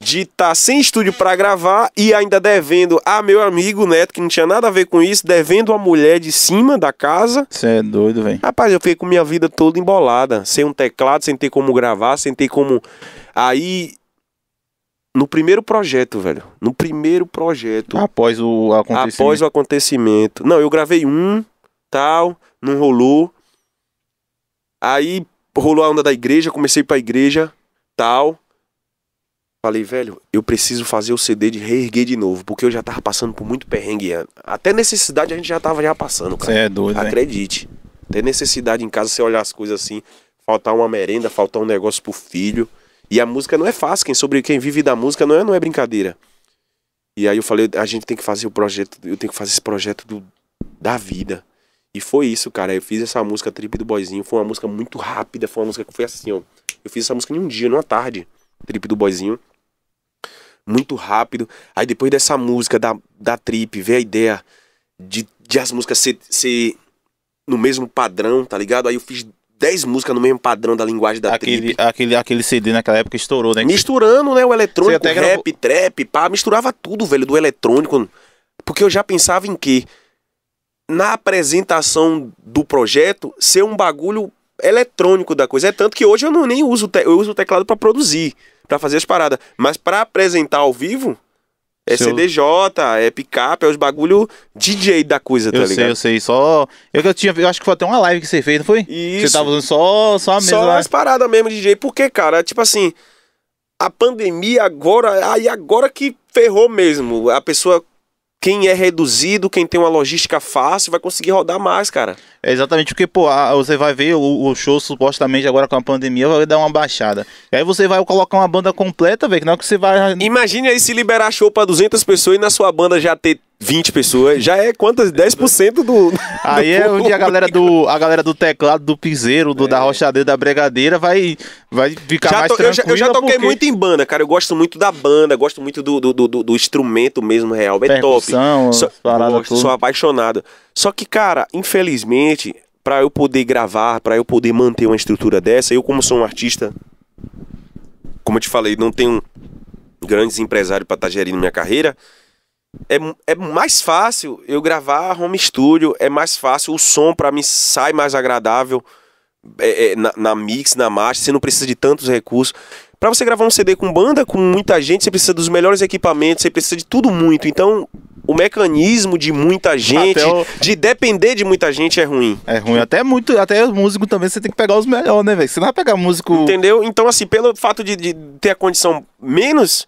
B: de estar tá sem estúdio para gravar e ainda devendo a meu amigo Neto, que não tinha nada a ver com isso, devendo a mulher de cima da casa. Você é doido, velho. Rapaz, eu fiquei com minha vida toda embolada, sem um teclado, sem ter como gravar, sem ter como. Aí. No primeiro projeto, velho. No primeiro projeto. Após o acontecimento. Após o acontecimento. Não, eu gravei um, tal, não rolou. Aí rolou a onda da igreja, comecei pra igreja, tal. Falei, velho, eu preciso fazer o CD de reerguer de novo, porque eu já tava passando por muito perrengue. Até necessidade a gente já tava já passando, cara. Você é doido, né? Acredite. Né? Até necessidade em casa você olhar as coisas assim, faltar uma merenda, faltar um negócio pro filho. E a música não é fácil, quem sobre quem vive da música não é, não é brincadeira. E aí eu falei, a gente tem que fazer o projeto, eu tenho que fazer esse projeto do, da vida. E foi isso, cara. Eu fiz essa música Trip do Boizinho, foi uma música muito rápida, foi uma música que foi assim, ó. Eu fiz essa música em um dia, numa tarde, Trip do Boizinho muito rápido. Aí depois dessa música, da, da trip, ver a ideia de, de as músicas ser, ser no mesmo padrão, tá ligado? Aí eu fiz 10 músicas no mesmo padrão da linguagem da aquele, trip. Aquele, aquele CD naquela época estourou, né? Misturando, né? O eletrônico, rap, gravou... trap, pá. Misturava tudo, velho, do eletrônico. Porque eu já pensava em quê? Na apresentação do projeto, ser um bagulho eletrônico da coisa. É tanto que hoje eu não nem uso, eu uso o teclado para produzir, para fazer as paradas, mas para apresentar ao vivo é Seu... CDJ, é picape, é os bagulho DJ da coisa, tá eu ligado? Eu sei, eu sei.
A: Só. Eu, eu, tinha, eu acho que foi até uma live que você fez, não foi? Isso. Você tava usando só, só a mesa. Só lá. as
B: paradas mesmo, DJ. Porque, cara, tipo assim. A pandemia agora. Aí agora que ferrou mesmo. A pessoa quem é reduzido, quem tem uma logística fácil, vai conseguir rodar mais, cara.
A: É exatamente porque, pô, você vai ver o, o show supostamente agora com a pandemia vai dar uma baixada. E aí você vai colocar uma banda
B: completa, velho, que não é que você vai. Imagine aí se liberar show para 200 pessoas e na sua banda já ter 20 pessoas, já é quantas? 10% do, do. Aí é onde a galera do, a galera do teclado,
A: do piseiro, do, é. da rochadeira, da bregadeira vai, vai ficar já mais to, tranquila. Eu já, eu já toquei porque... muito em
B: banda, cara. Eu gosto muito da banda, gosto muito do, do, do, do instrumento mesmo real. É Percussão, top. Só, gosto, sou apaixonado. Só que, cara, infelizmente, para eu poder gravar, para eu poder manter uma estrutura dessa, eu, como sou um artista, como eu te falei, não tenho grandes empresários para estar tá gerindo minha carreira é, é mais fácil eu gravar home studio, é mais fácil, o som para mim sai mais agradável é, é, na, na, mix, na master, você não precisa de tantos recursos. Para você gravar um CD com banda, com muita gente, você precisa dos melhores equipamentos, você precisa de tudo muito. Então, o mecanismo de muita gente, o... de depender de muita gente é ruim. É ruim.
A: Até muito, até músico também você tem que pegar os melhores, né, velho? Você não vai pegar músico.
B: Entendeu? Então, assim, pelo fato de, de ter a condição menos,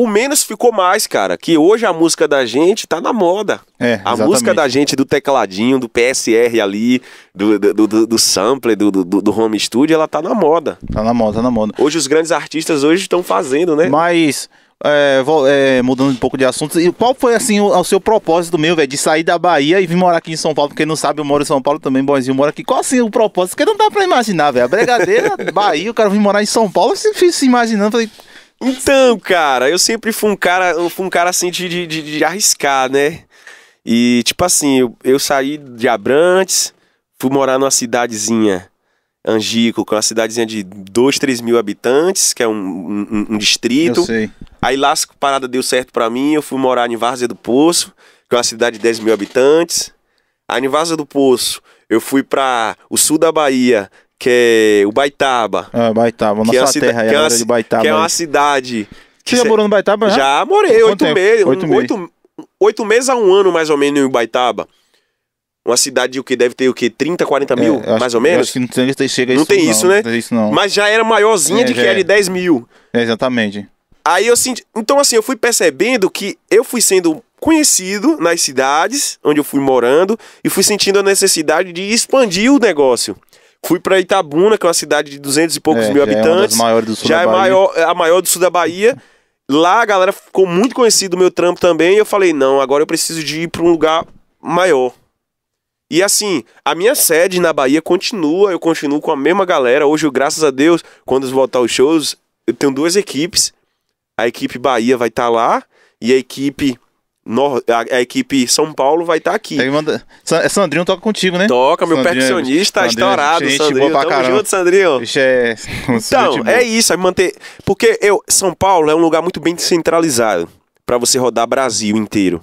B: o menos ficou mais, cara. Que hoje a música da gente tá na moda. É, a exatamente. música da gente do tecladinho, do PSR ali, do, do, do, do sampler, do, do, do home studio, ela tá na moda.
A: Tá na moda, tá na moda.
B: Hoje os grandes artistas hoje estão fazendo, né? Mas é, é, mudando um pouco de assunto, e qual foi assim o, o seu
A: propósito meu, velho, de sair da Bahia e vir morar aqui em São Paulo? Porque não sabe, eu moro em São Paulo também, Boizinho mora aqui. Qual assim o propósito? Porque não dá pra imaginar, velho. A brigadeira, (laughs) Bahia, o cara vir morar em São Paulo, se, se imaginando, falei,
B: então, cara, eu sempre fui um cara, fui um cara assim de, de, de arriscar, né? E tipo assim, eu, eu, saí de Abrantes, fui morar numa cidadezinha, Angico, que é uma cidadezinha de 2, 3 mil habitantes, que é um, um, um distrito. Eu sei. Aí lá a parada deu certo para mim, eu fui morar em Várzea do Poço, que é uma cidade de 10 mil habitantes. Aí em Várzea do Poço, eu fui para o sul da Bahia, que é o Baitaba.
A: É, Baitaba, é nossa é terra é, uma, de Baitaba. Que é uma
B: cidade... Você já morou no Baitaba? Já, né? já morei, oito meses. Oito, um, meses. Oito, meses a um ano, mais ou menos, em Baitaba. Uma cidade o que deve ter o é, que 30, 40 mil, é, mais ou menos? Acho que não
A: tem, chega não isso, tem não, isso, né? Não tem isso, não. Mas
B: já era maiorzinha é, de que era de 10 mil. É, exatamente. Aí eu senti. Então, assim, eu fui percebendo que eu fui sendo conhecido nas cidades onde eu fui morando e fui sentindo a necessidade de expandir o negócio. Fui para Itabuna, que é uma cidade de 200 e poucos é, mil já é habitantes. É do sul já é maior, é a maior do sul da Bahia. Lá a galera ficou muito conhecida do meu trampo também. E eu falei, não, agora eu preciso de ir para um lugar maior. E assim, a minha sede na Bahia continua, eu continuo com a mesma galera. Hoje, eu, graças a Deus, quando eu voltar os shows, eu tenho duas equipes. A equipe Bahia vai estar tá lá e a equipe a, a, equipe São Paulo vai estar tá aqui. Manda... É, Sandrinho toca contigo, né? Toca, meu Sandrinho, é percussionista Sandrinho, é estourado, gente Sandrinho. junto, Sandrinho. é... (laughs) então, é isso, é manter. Porque eu, São Paulo é um lugar muito bem centralizado para você rodar Brasil inteiro.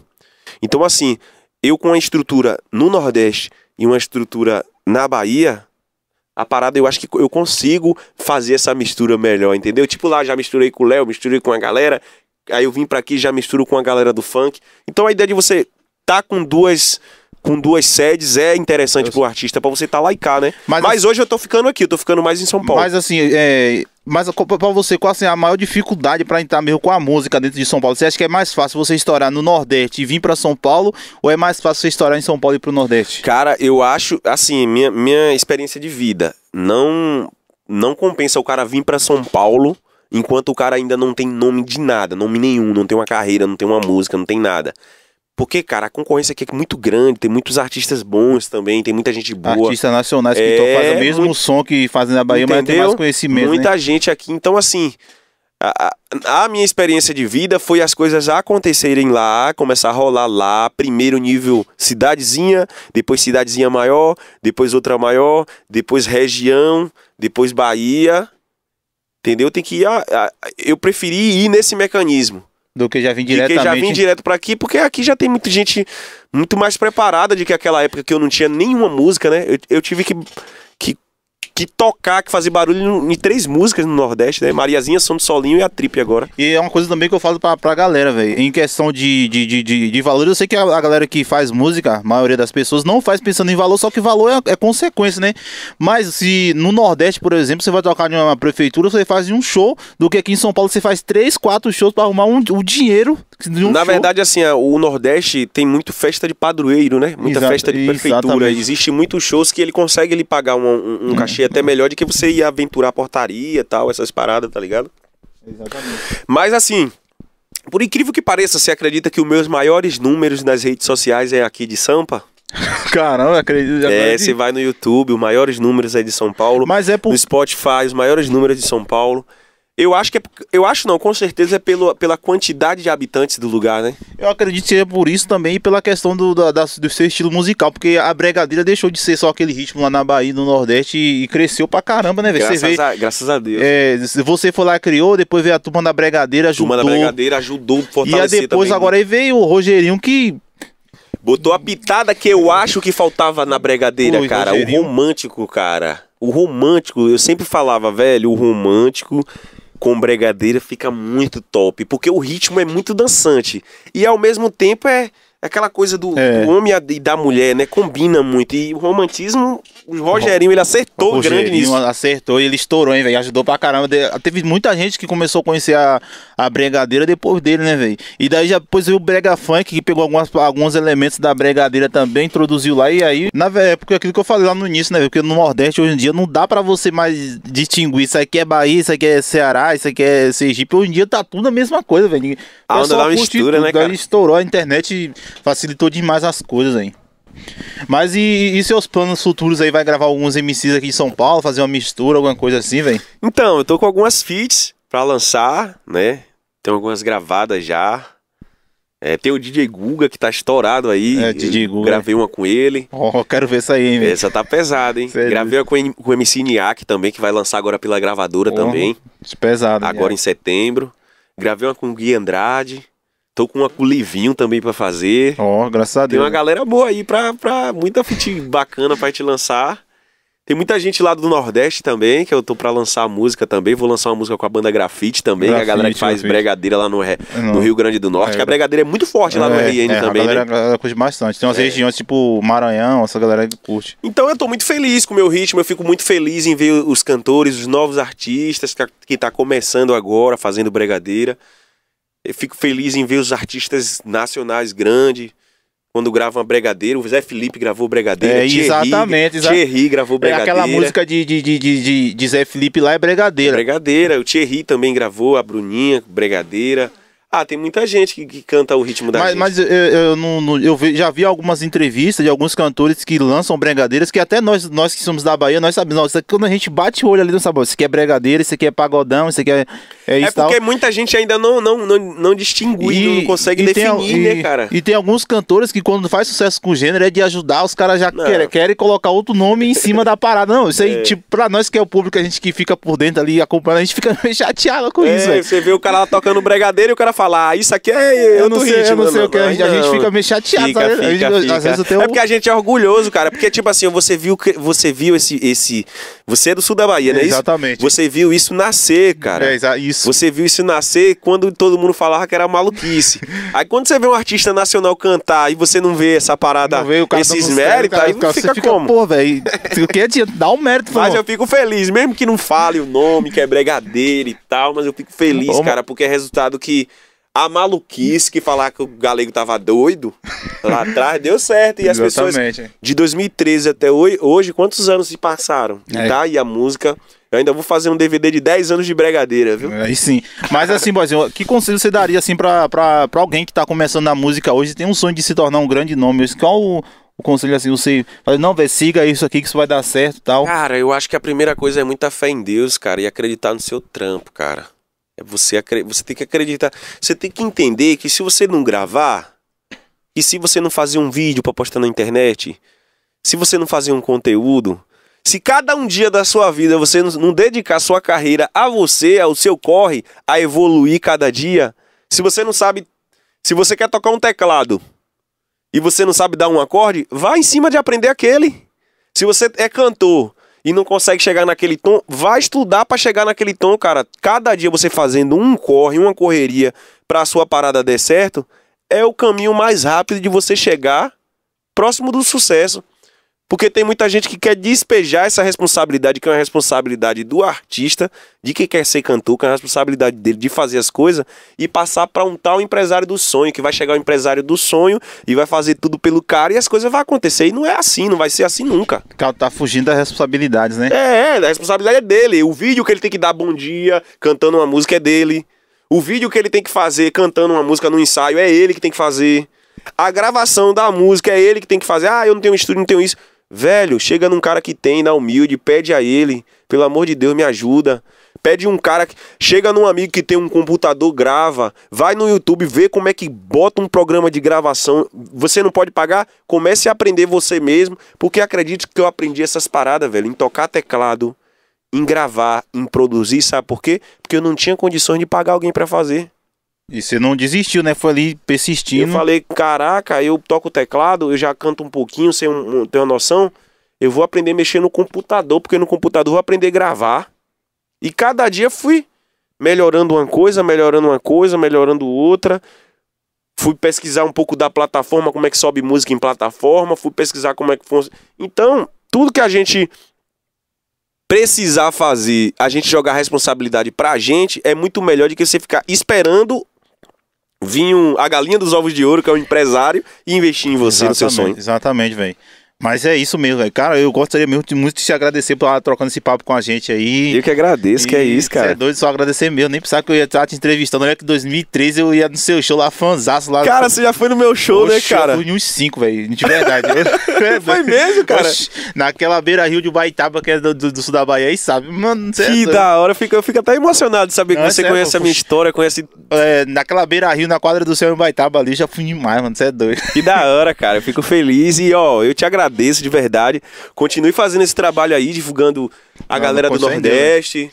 B: Então, assim, eu com a estrutura no Nordeste e uma estrutura na Bahia, a parada eu acho que eu consigo fazer essa mistura melhor, entendeu? Tipo lá já misturei com o Léo, misturei com a galera aí eu vim para aqui já misturo com a galera do funk. Então a ideia de você tá com duas com duas sedes é interessante eu... pro artista para você tá lá e cá, né? Mas, mas, assim- hoje eu tô ficando aqui, eu tô ficando mais em São Paulo. Mas
A: assim, é, mas para você, qual assim, a maior dificuldade para entrar mesmo com a música dentro de São Paulo? Você acha que é mais fácil você estourar no Nordeste e vir para São Paulo
B: ou é mais fácil você estourar em São Paulo e ir pro Nordeste? Cara, eu acho, assim, minha, minha experiência de vida não não compensa o cara vir para São Paulo enquanto o cara ainda não tem nome de nada, nome nenhum, não tem uma carreira, não tem uma música, não tem nada. Porque, cara, a concorrência aqui é muito grande, tem muitos artistas bons também, tem muita gente boa. Artistas nacionais que é, então fazem o mesmo
A: muito, som que fazem na Bahia, entendeu? mas tem mais conhecimento. Né? Muita né?
B: gente aqui, então assim. A, a, minha experiência de vida foi as coisas acontecerem lá, começar a rolar lá, primeiro nível cidadezinha, depois cidadezinha maior, depois outra maior, depois região, depois Bahia, Entendeu? Tem que ir. A, a, eu preferi ir nesse mecanismo. Do que já vim diretamente. Do que já vim direto para aqui, porque aqui já tem muita gente muito mais preparada de que aquela época que eu não tinha nenhuma música, né? Eu, eu tive que que tocar, que fazer barulho em três músicas no Nordeste, né? Mariazinha, Som do Solinho e a Trip agora.
A: E é uma coisa também que eu falo pra, pra galera, velho. Em questão de, de, de, de, de valor, eu sei que a, a, galera que faz música, a maioria das pessoas, não faz pensando em valor, só que valor é, é consequência, né? Mas se no Nordeste, por exemplo, você vai tocar em uma prefeitura, você faz um show, do que aqui em São Paulo você faz três, quatro shows pra arrumar um, o dinheiro
B: um Na show... verdade, assim, é, o Nordeste tem muito festa de padroeiro, né? Muita Exato, festa de prefeitura. Exatamente. Existe muitos shows que ele consegue ele pagar um, um, um cachê até melhor do que você ir aventurar a portaria tal, essas paradas, tá ligado? Exatamente. Mas assim, por incrível que pareça, você acredita que os meus maiores números nas redes sociais é aqui de Sampa? (laughs) Caramba, acredito. É, você vai no YouTube, os maiores números aí de São Paulo. Mas é por... No Spotify, os maiores números de São Paulo. Eu acho que é, eu acho não, com certeza é pelo, pela quantidade de habitantes do lugar, né?
A: Eu acredito que seja por isso também e pela questão do, da, da, do seu estilo musical, porque a bregadeira deixou de ser só aquele ritmo lá na Bahia, no Nordeste e, e cresceu pra caramba, né, velho? Graças, vê, a, graças a Deus. É, você foi lá, criou, depois veio a turma
B: da bregadeira, ajudou. A turma da bregadeira ajudou, fortaleceu E depois também, né? agora né? veio o Rogerinho que Botou a pitada que eu acho que faltava na bregadeira, cara. Rogerinho. O romântico, cara. O romântico, eu sempre falava, velho, o romântico com bregadeira fica muito top, porque o ritmo é muito dançante e ao mesmo tempo é Aquela coisa do, é. do homem e da mulher, né? Combina muito. E o romantismo, o Rogerinho, ele acertou o grande nisso. acertou e ele estourou, hein, velho? Ajudou
A: pra caramba. Teve muita gente que começou a conhecer a, a bregadeira depois dele, né, velho? E daí já depois veio o brega funk, que pegou algumas, alguns elementos da bregadeira também, introduziu lá. E aí, na época, é aquilo que eu falei lá no início, né, véio? Porque no Nordeste, hoje em dia, não dá pra você mais distinguir. Isso aqui é Bahia, isso aqui é Ceará, isso aqui é Sergipe. Hoje em dia tá tudo a mesma coisa, velho. A onda da mistura, tudo, né, cara? estourou a internet Facilitou demais as coisas aí. Mas e, e, seus planos futuros aí? Vai gravar alguns MCs aqui em São Paulo, fazer uma mistura, alguma coisa assim, velho?
B: Então, eu tô com algumas feats pra lançar, né? Tem algumas gravadas já. É, tem o DJ Guga que tá estourado aí. É, DJ Guga. Gravei né? uma com ele. Oh, quero ver isso aí, velho. Essa tá pesada, hein? Sério? Gravei uma com, o MC Niak também, que vai lançar agora pela gravadora oh, também. Pesado. Agora é. em setembro. Gravei uma com o Gui Andrade. Tô com uma Livinho também para fazer. Ó, oh, graças a Deus. Tem uma galera boa aí pra, pra muita fit bacana pra te lançar. Tem muita gente lá do Nordeste também, que eu tô pra lançar música também. Vou lançar uma música com a banda Grafite também, grafite, que é a galera que faz grafite. bregadeira lá no, no, Rio Grande do Norte. É, que a bregadeira é muito forte lá no RN é, é também. Né? É a galera, né? a galera
A: curte bastante. Tem umas é. regiões tipo Maranhão, essa galera curte.
B: Então eu tô muito feliz com o meu ritmo. Eu fico muito feliz em ver os cantores, os novos artistas que, que tá começando agora, fazendo bregadeira. Eu fico feliz em ver os artistas nacionais grandes. Quando gravam a Bregadeira, o Zé Felipe gravou Bregadeira. É, exatamente. Thierry gravou Bregadeira. É aquela música de, de, de, de, de Zé Felipe lá é Bregadeira. Bregadeira. O Thierry também gravou, a Bruninha, Bregadeira. Ah, tem muita gente que, que canta o ritmo da mas, gente. Mas
A: eu, eh, eh, eu, não, eu já vi algumas entrevistas de alguns cantores que lançam bregadeiras, que até nós, nós que somos da Bahia, nós sabemos, nossa, quando a gente bate o olho ali, no sabor, isso aqui é bregadeira, isso aqui é pagodão, isso aqui é. É, é porque
B: muita gente ainda não, não, não, não distingue, e, não consegue e definir, tem, né, e, né, cara?
A: E tem alguns cantores que quando faz sucesso com o gênero é de ajudar, os caras já querem, querem, colocar outro nome em cima da parada. Não, isso aí, é. tipo, pra nós que é o público, a gente que fica por dentro ali acompanhando, a gente fica (laughs) chateado com é, isso. aí. Você vê
B: o cara lá tocando bregadeira e o cara fala falar, ah, isso aqui é. Eu, não sei, eu não sei o que. A gente fica meio chateado, fica, sabe? Fica, fica. Às vezes eu tenho... É porque a gente é orgulhoso, cara. Porque, tipo assim, você viu, você viu esse, esse. Você é do sul da Bahia, né? Exatamente. Isso? Você viu isso nascer, cara. É, isso. Você viu isso nascer quando todo mundo falava que era maluquice. (laughs) aí quando você vê um artista nacional cantar e você não vê essa parada, não vê, o cara esses méritos, aí cara, fica, fica como? Pô, velho, o que adianta? É Dá um mérito, Mas mano. eu fico feliz, mesmo que não fale o nome, que é bregadeira e tal, mas eu fico feliz, cara, porque é resultado que a maluquice que falar que o galego tava doido lá atrás deu certo. E as pessoas. De 2013 até hoje, quantos anos se passaram? É. Tá? E a música. Eu ainda vou fazer um DVD de 10 anos de bregadeira, viu? É, aí sim. Mas
A: assim, boazinho, assim, que conselho você daria assim pra, pra, pra alguém que tá começando a música hoje e tem um sonho de se tornar um grande nome? Qual o, o conselho assim? Você fala, não, velho, siga isso aqui que isso vai dar certo
B: tal. Cara, eu acho que a primeira coisa é muita fé em Deus, cara, e acreditar no seu trampo, cara. É você, você tem que acreditar. Você tem que entender que se você não gravar, e se você não fazer um vídeo para postar na internet, se você não fazer um conteúdo, se cada um dia da sua vida você não dedicar sua carreira a você, ao seu corre, a evoluir cada dia, se você não sabe. Se você quer tocar um teclado e você não sabe dar um acorde, vá em cima de aprender aquele. Se você é cantor e não consegue chegar naquele tom, vai estudar para chegar naquele tom, cara. Cada dia você fazendo um corre, uma correria para a sua parada dar certo, é o caminho mais rápido de você chegar próximo do sucesso. Porque tem muita gente que quer despejar essa responsabilidade, que é uma responsabilidade do artista, de quem quer ser cantor, que é uma responsabilidade dele de fazer as coisas, e passar para um tal empresário do sonho, que vai chegar o empresário do sonho e vai fazer tudo pelo cara e as coisas vão acontecer. E não é assim, não vai ser assim nunca. O cara tá fugindo das responsabilidades, né? É, é, a responsabilidade é dele. O vídeo que ele tem que dar bom dia cantando uma música é dele. O vídeo que ele tem que fazer cantando uma música no ensaio é ele que tem que fazer. A gravação da música é ele que tem que fazer. Ah, eu não tenho um estúdio, não tenho isso. Velho, chega num cara que tem, na humilde, pede a ele, pelo amor de Deus, me ajuda. Pede um cara que. Chega num amigo que tem um computador, grava. Vai no YouTube, vê como é que bota um programa de gravação. Você não pode pagar? Comece a aprender você mesmo. Porque acredito que eu aprendi essas paradas, velho. Em tocar teclado, em gravar, em produzir, sabe por quê? Porque eu não tinha condições de pagar alguém para fazer. E você não desistiu, né? Foi ali persistindo. Eu falei, caraca, eu toco teclado, eu já canto um pouquinho, sem um, um, ter uma noção. Eu vou aprender a mexer no computador, porque no computador eu vou aprender a gravar. E cada dia fui melhorando uma coisa, melhorando uma coisa, melhorando outra. Fui pesquisar um pouco da plataforma, como é que sobe música em plataforma, fui pesquisar como é que funciona. Então, tudo que a gente precisar fazer, a gente jogar a responsabilidade pra gente, é muito melhor do que você ficar esperando vinha um, a galinha dos ovos de ouro, que é o um empresário, e investir em você, Exatamente. no seu sonho.
A: Exatamente, velho. Mas é isso mesmo, velho. Cara, eu gostaria mesmo de, muito de te agradecer por estar trocando esse papo com a gente aí. Eu que agradeço, e que é isso, cara. Você é doido, só agradecer mesmo. Nem pensava que eu ia estar te entrevistando. Olha que 2013 eu ia no seu show lá, fanzaço lá. Cara, você já foi no meu show, né, Oxe, né, cara? Eu fui em uns 5, velho. De verdade. (laughs) (laughs) foi mesmo, cara? Oxe, naquela beira Rio de Baitaba, que é do, do, do sul da Bahia, aí sabe. Mano, você é Que da
B: hora. Eu fico, eu fico até emocionado de saber que Não, você é conhece a minha história, conhece...
A: É, naquela beira Rio, na quadra do céu em Baitaba ali, já fui demais, mano. Você é doido.
B: Que da hora, cara. Eu fico feliz e, ó, eu te agradeço agradeço de verdade. Continue fazendo esse trabalho aí, divulgando a não, ah, galera não do Nordeste.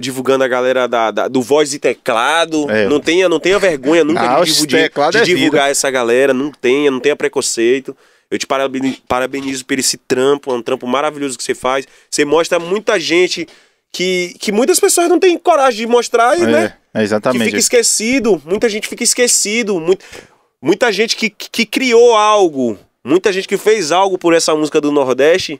B: divulgando a galera da, da, do voz e teclado. É. Não, tenha, não tenha vergonha nunca de, ah, de, de é divulgar essa galera. Não tenha, não tenha preconceito. Eu te parabenizo, parabenizo por esse trampo, é um trampo maravilhoso que você faz. Você mostra muita gente que, que muitas pessoas não têm coragem de mostrar, é, né? É, exatamente. Que fica esquecido, muita gente fica esquecido, muito, muita gente que, que criou algo Muita gente que fez algo por essa música do Nordeste,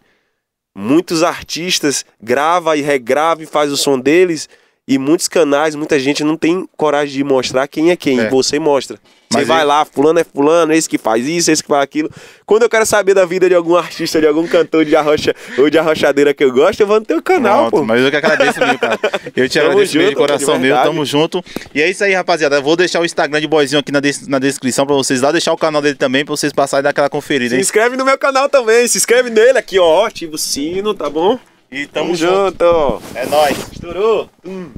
B: muitos artistas grava e regrava e faz o som deles e muitos canais, muita gente não tem coragem de mostrar quem é quem. É. E você mostra. Mas você vai lá, fulano é fulano, esse que faz isso, esse que faz aquilo. Quando eu quero saber da vida de algum artista, de algum cantor de arrocha ou de arrochadeira que eu gosto, eu vou no teu canal, Pronto, pô. Mas eu que agradeço meu cara.
A: Eu te tamo agradeço junto, de coração meu, tamo junto. E é isso aí, rapaziada. Eu vou deixar o Instagram de Boizinho aqui na, na descrição pra vocês lá, deixar o canal dele também pra vocês passarem daquela conferida. Se hein?
B: inscreve no meu canal também, se inscreve nele aqui, ó, ativa o sino, tá bom? E tamo, junto. junto. É nóis. Estourou. Hum.